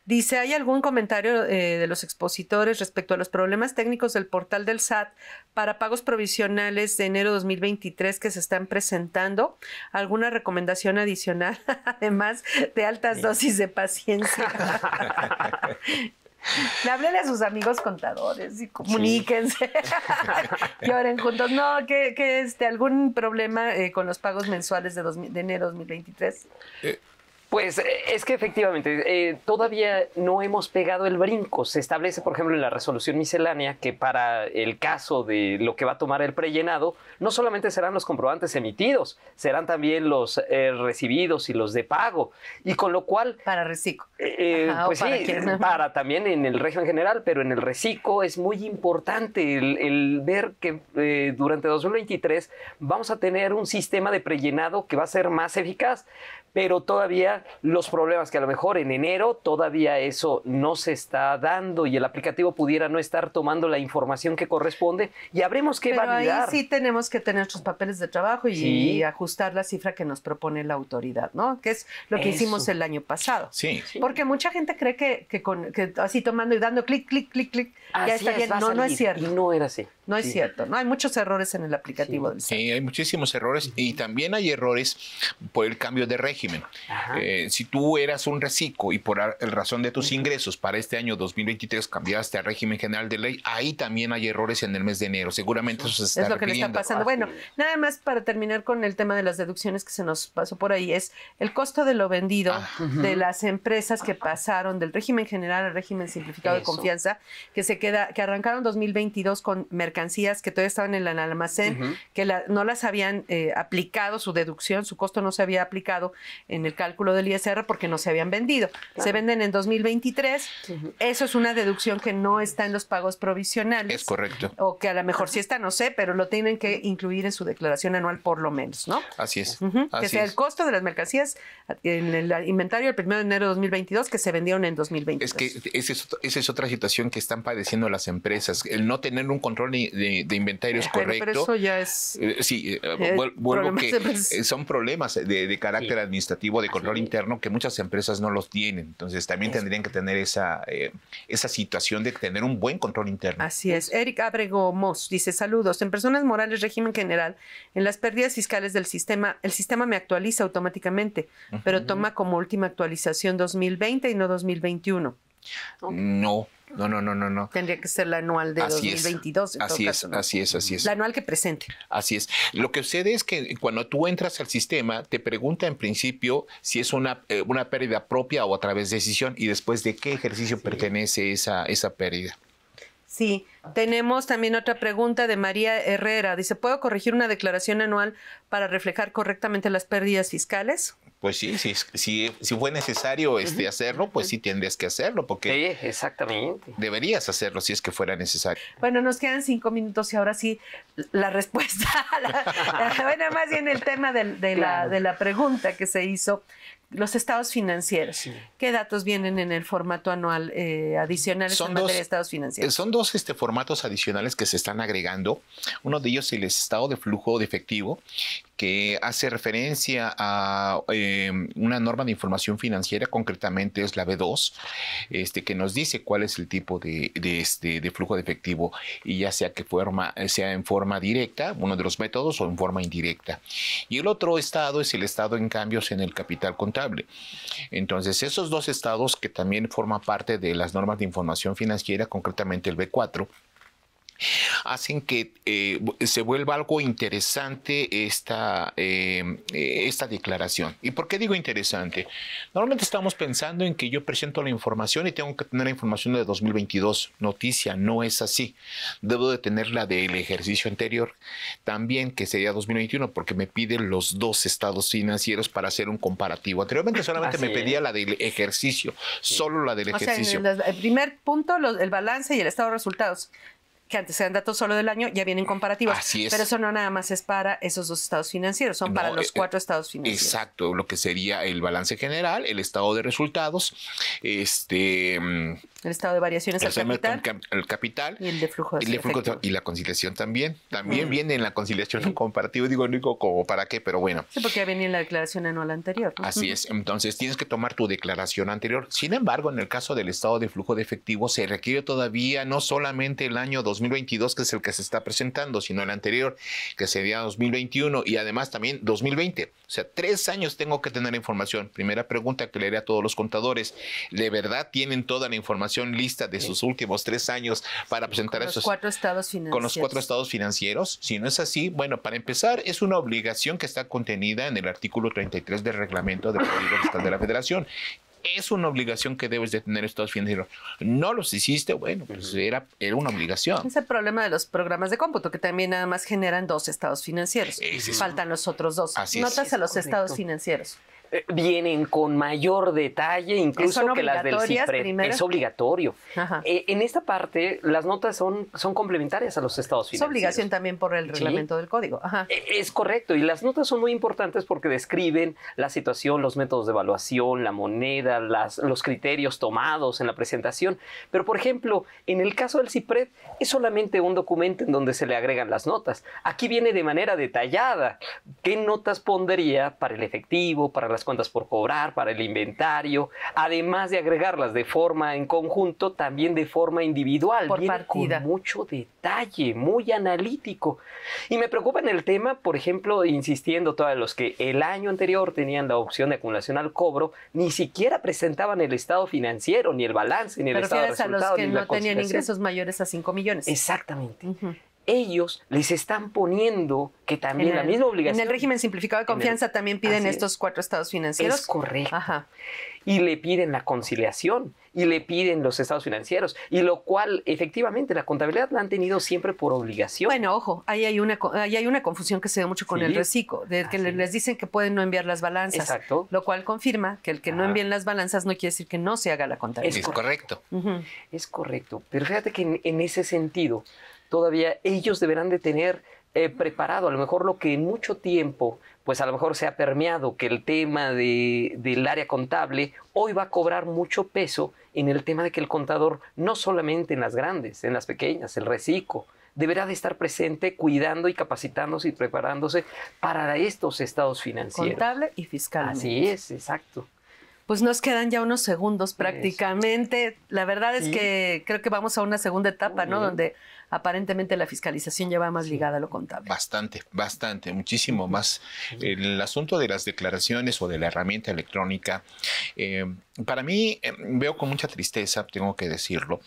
Dice, ¿hay algún comentario eh, de los expositores respecto a los problemas técnicos del portal del SAT para pagos provisionales de enero 2023 que se están presentando? ¿Alguna recomendación adicional, además de altas dosis de paciencia? Le a sus amigos contadores y comuníquense. Lloren juntos. No, que, que este, algún problema eh, con los pagos mensuales de, dos, de enero 2023. Pues eh, es que efectivamente eh, todavía no hemos pegado el brinco. Se establece, por ejemplo, en la resolución miscelánea que para el caso de lo que va a tomar el prellenado, no solamente serán los comprobantes emitidos, serán también los eh, recibidos y los de pago. Y con lo cual... Para reciclo. pues para sí, para también en el régimen general, pero en el reciclo es muy importante el, el ver que durante 2023 vamos a tener un sistema de prellenado que va a ser más eficaz pero todavía los problemas que a lo mejor en enero todavía eso no se está dando y el aplicativo pudiera no estar tomando la información que corresponde y habremos que pero Ahí sí tenemos que tener nuestros papeles de trabajo y, ajustar la cifra que nos propone la autoridad, ¿no? Que es lo que hicimos el año pasado. Sí. Porque mucha gente cree que, que, así tomando y dando clic, clic, clic, clic, ya está bien. No, no es cierto. no era así. No es cierto, ¿no? Hay muchos errores en el aplicativo del Sí, hay muchísimos errores y también hay errores por el cambio de régimen. Eh, si tú eras un reciclo y por razón de tus ingresos para este año 2023 cambiaste al régimen general de ley, ahí también hay errores en el mes de enero. Seguramente eso se está Es lo que le está pasando. Bueno, nada más para terminar con el tema de las deducciones que se nos pasó por ahí, es el costo de lo vendido ah. de las empresas que pasaron del régimen general al régimen simplificado de confianza, que se queda, que arrancaron 2022 con mercado mercancías que todavía estaban en el almacén, que no las habían eh, aplicado, su deducción, su costo no se había aplicado en el cálculo del ISR porque no se habían vendido. Se venden en 2023, eso es una deducción que no está en los pagos provisionales. Es correcto. O que a lo mejor sí está, no sé, pero lo tienen que incluir en su declaración anual por lo menos, ¿no? Así es. que sea el costo de las mercancías en el inventario del 1 de enero de 2022 que se vendieron en 2023 Es que esa es, es otra situación que están padeciendo las empresas, el no tener un control ni de, inventarios correctos correcto. Pero eso ya es. Eh, sí, eh, eh, vuelvo que son problemas de, carácter administrativo, de control interno, que muchas empresas no los tienen. Entonces también tendrían que tener esa, esa situación de tener un buen control interno. Así es. Eric Abrego Moss dice: Saludos. En personas morales, régimen general, en las pérdidas fiscales del sistema, el sistema me actualiza automáticamente, pero toma como última actualización 2020 y no 2021. No, no, no, no, no, no. Tendría que ser la anual de 2022. Así es, así es, así es. La anual que presente. Así es. Lo que sucede es que cuando tú entras al sistema, te pregunta en principio si es una, eh, una pérdida propia o a través de decisión y después de qué ejercicio pertenece esa, esa pérdida. Sí, tenemos también otra pregunta de María Herrera. Dice, ¿puedo corregir una declaración anual para reflejar correctamente las pérdidas fiscales? pues sí, si, si, fue necesario este, hacerlo, pues sí tendrías que hacerlo, porque sí, exactamente. deberías hacerlo si es que fuera necesario. Bueno, nos quedan cinco minutos y ahora sí la respuesta, bueno, más bien el tema de, la, de la pregunta que se hizo los estados financieros. ¿Qué datos vienen en el formato anual adicional eh, adicionales son en de estados financieros? Eh, son dos este, formatos adicionales que se están agregando. Uno de ellos es el estado de flujo de efectivo, que hace referencia a em, una norma de información financiera, concretamente es la B2, este, que nos dice cuál es el tipo de, este, de flujo de efectivo, y ya sea que sea en forma directa, uno de los métodos, o en forma indirecta. Y el otro estado es el estado en cambios en el capital entonces, esos dos estados que también forman parte de las normas de información financiera, concretamente el B4, hacen que eh, se vuelva algo interesante esta, eh, eh, esta declaración. ¿Y por qué digo interesante? Normalmente estamos pensando en que yo presento la información y tengo que tener la información de 2022. Noticia, no es así. Debo de tener la del ejercicio anterior, también que sería 2021, porque me piden los dos estados financieros para hacer un comparativo. Anteriormente solamente me pedía la del ejercicio, solo la del ejercicio. el, primer punto, el balance y el estado de resultados que antes sean datos solo del año, ya vienen comparativos. Pero eso no nada más es para esos dos estados financieros, son para los eh, cuatro estados financieros. Exacto, lo que sería el balance general, el estado de resultados, este mm, el estado de variaciones el al capital. El capital. Y el de flujo de, Y la conciliación también. También mm. viene en la conciliación comparativa. Digo, no digo como para qué, pero bueno. Sí, porque ya en la declaración anual anterior. Así es. Entonces tienes que tomar tu declaración anterior. Sin embargo, en el caso del estado de flujo de efectivo, se requiere todavía no solamente el año 2022, que es el que se está presentando, sino el anterior, que sería 2021 y además también 2020. O sea, tres años tengo que tener información. Primera pregunta que le haré a todos los contadores. ¿De verdad tienen toda la información? lista de sus últimos tres años para presentar esos, cuatro estados financieros. Con los cuatro estados financieros. Si no es así, bueno, para empezar, es una obligación que está contenida en el artículo 33 del reglamento del Código Fiscal de la Federación es una obligación que debes de tener estados financieros. No los hiciste, bueno, pues era, era una obligación. Es el problema de los programas de cómputo, que también nada más generan dos estados financieros. Faltan los otros dos. Notas a los estados financieros vienen con mayor detalle, incluso que las del CIPRED. Es obligatorio. Eh, en esta parte, las notas son, son complementarias a los estados financieros. Es obligación también por el reglamento del código. E, es correcto. Y las notas son muy importantes porque describen la situación, los métodos de evaluación, la moneda, las, los criterios tomados en la presentación. Pero, por ejemplo, en el caso del CIPRED, es solamente un documento en donde se le agregan las notas. Aquí viene de manera detallada qué notas pondría para el efectivo, para las cuantas por cobrar, para el inventario, además de agregarlas de forma en conjunto, también de forma individual, con mucho detalle, muy analítico. Y me preocupa en el tema, por ejemplo, insistiendo todos los que el año anterior tenían la opción de acumulación al cobro, ni siquiera presentaban el estado financiero, ni el balance, ni el estado de resultados. los que no tenían ingresos mayores a 5 millones. Exactamente ellos les están poniendo que también la misma obligación. En el régimen simplificado de confianza también piden estos cuatro estados financieros. Es correcto. Y le piden la conciliación y le piden los estados financieros, y lo cual efectivamente la contabilidad la han tenido siempre por obligación. Bueno, ojo, ahí hay una, hay una confusión que se ve mucho con el reciclo, de que les dicen que pueden no enviar las balanzas, Exacto. lo cual confirma que el que no envíen las balanzas no quiere decir que no se haga la contabilidad. Es correcto. Es correcto, pero fíjate que en ese sentido todavía ellos deberán de tener eh, preparado, a lo mejor lo que en mucho tiempo, pues a lo mejor se ha permeado, que el tema del área contable hoy va a cobrar mucho peso en el tema de que el contador, no solamente en las grandes, en las pequeñas, el reciclo, deberá de estar presente cuidando y capacitándose y preparándose para estos estados financieros. Contable y fiscal. Así es, exacto. Pues nos quedan ya unos segundos prácticamente. La verdad es que creo que vamos a una segunda etapa, ¿no? Donde aparentemente la fiscalización ya va más ligada a lo contable. Bastante, bastante, muchísimo más. El asunto de las declaraciones o de la herramienta electrónica, eh, para mí eh, veo con mucha tristeza, tengo que decirlo,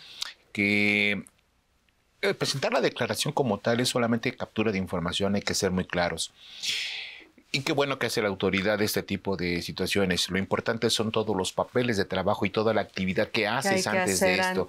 que eh, presentar la declaración como tal es solamente captura de información, hay que ser muy claros. Y qué bueno que hace la autoridad este tipo de situaciones. Lo importante son todos los papeles de trabajo y toda la actividad que haces antes, de esto.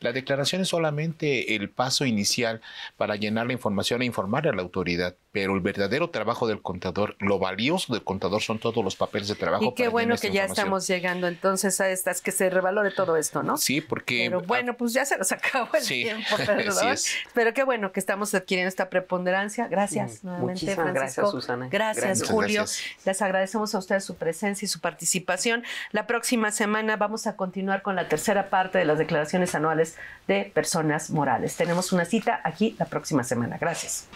La declaración es solamente el paso inicial para llenar la información e informar a la autoridad, pero el verdadero trabajo del contador, lo valioso del contador son todos los papeles de trabajo. Y qué bueno que ya estamos llegando entonces a estas, que se revalore todo esto, ¿no? Sí, porque... Pero bueno, pues ya se nos acabó el tiempo, perdón. Pero qué bueno que estamos adquiriendo esta preponderancia. Gracias, mm, nuevamente, Francisco. gracias, Susana. gracias Julio. Les agradecemos a ustedes su presencia y su participación. La próxima semana vamos a continuar con la tercera parte de las declaraciones anuales de personas morales. Tenemos una cita aquí la próxima semana. Gracias.